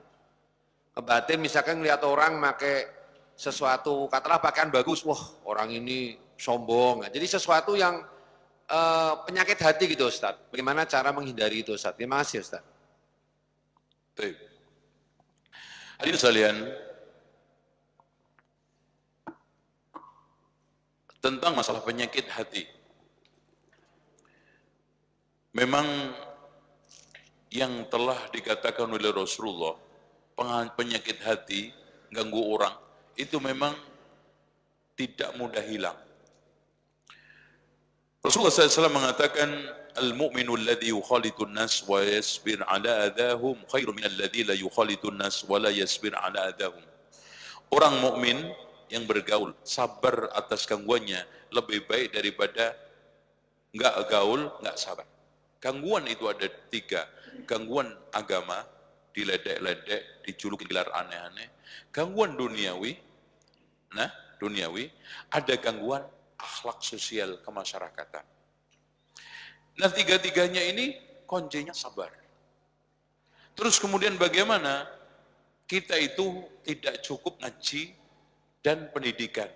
Ngebatin misalkan ngeliat orang pakai sesuatu katalah pakaian bagus, wah orang ini sombong. Nah, jadi sesuatu yang e, penyakit hati gitu Ustaz. Bagaimana cara menghindari itu Ustaz? Terima kasih Ustaz. Baik. Hadirin sekalian, tentang masalah penyakit hati. Memang yang telah dikatakan oleh Rasulullah, penyakit hati ganggu orang itu memang tidak mudah hilang. Rasulullah SAW mengatakan, Al-mu'minu alladhi yukhalitun nas wa yasbir ala adahum khairu min alladhi la yukhalitun nas wa la yasbir ala adahum. Orang mukmin yang bergaul, sabar atas gangguannya lebih baik daripada enggak gaul, enggak sabar. Gangguan itu ada tiga. Gangguan agama, diledek-ledek, dijuluki gelar aneh-aneh. Gangguan duniawi, nah duniawi, ada gangguan akhlak sosial kemasyarakatan. Nah tiga-tiganya ini kuncinya sabar. Terus kemudian bagaimana kita itu tidak cukup ngaji dan pendidikan.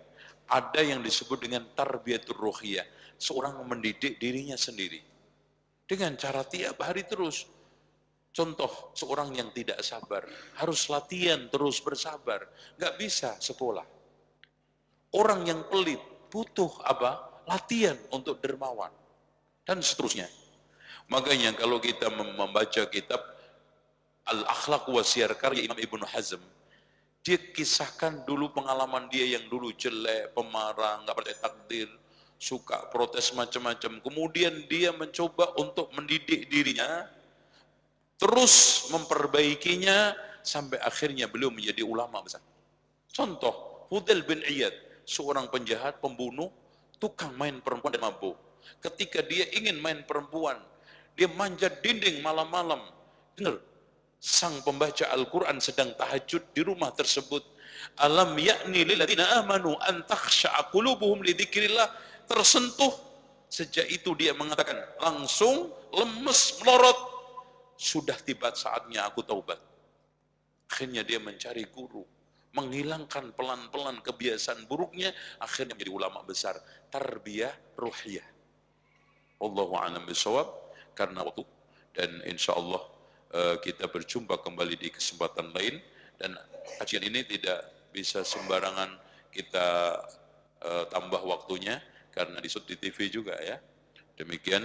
Ada yang disebut dengan tarbiyatur ruhiyah. Seorang mendidik dirinya sendiri. Dengan cara tiap hari terus Contoh, seorang yang tidak sabar, harus latihan terus bersabar. Nggak bisa sekolah. Orang yang pelit, butuh apa? Latihan untuk dermawan. Dan seterusnya. Makanya kalau kita membaca kitab Al-Akhlaq Wasiyar karya Imam Ibn Hazm, dia kisahkan dulu pengalaman dia yang dulu jelek, pemarah, nggak percaya takdir, suka protes macam-macam. Kemudian dia mencoba untuk mendidik dirinya Terus memperbaikinya sampai akhirnya beliau menjadi ulama besar. Contoh, Hudel bin Iyad, seorang penjahat, pembunuh, tukang main perempuan dan mabuk. Ketika dia ingin main perempuan, dia manjat dinding malam-malam. Dengar, sang pembaca Al-Quran sedang tahajud di rumah tersebut. Alam yakni lilladina amanu antakhsha'a qulubuhum lidikirillah Tersentuh. Sejak itu dia mengatakan, langsung lemes melorot sudah tiba saatnya aku taubat. Akhirnya dia mencari guru, menghilangkan pelan-pelan kebiasaan buruknya, akhirnya menjadi ulama besar, tarbiyah ruhiyah. Allahu a'lam bisawab karena waktu dan insya Allah eh, kita berjumpa kembali di kesempatan lain dan kajian ini tidak bisa sembarangan kita eh, tambah waktunya karena di di TV juga ya. Demikian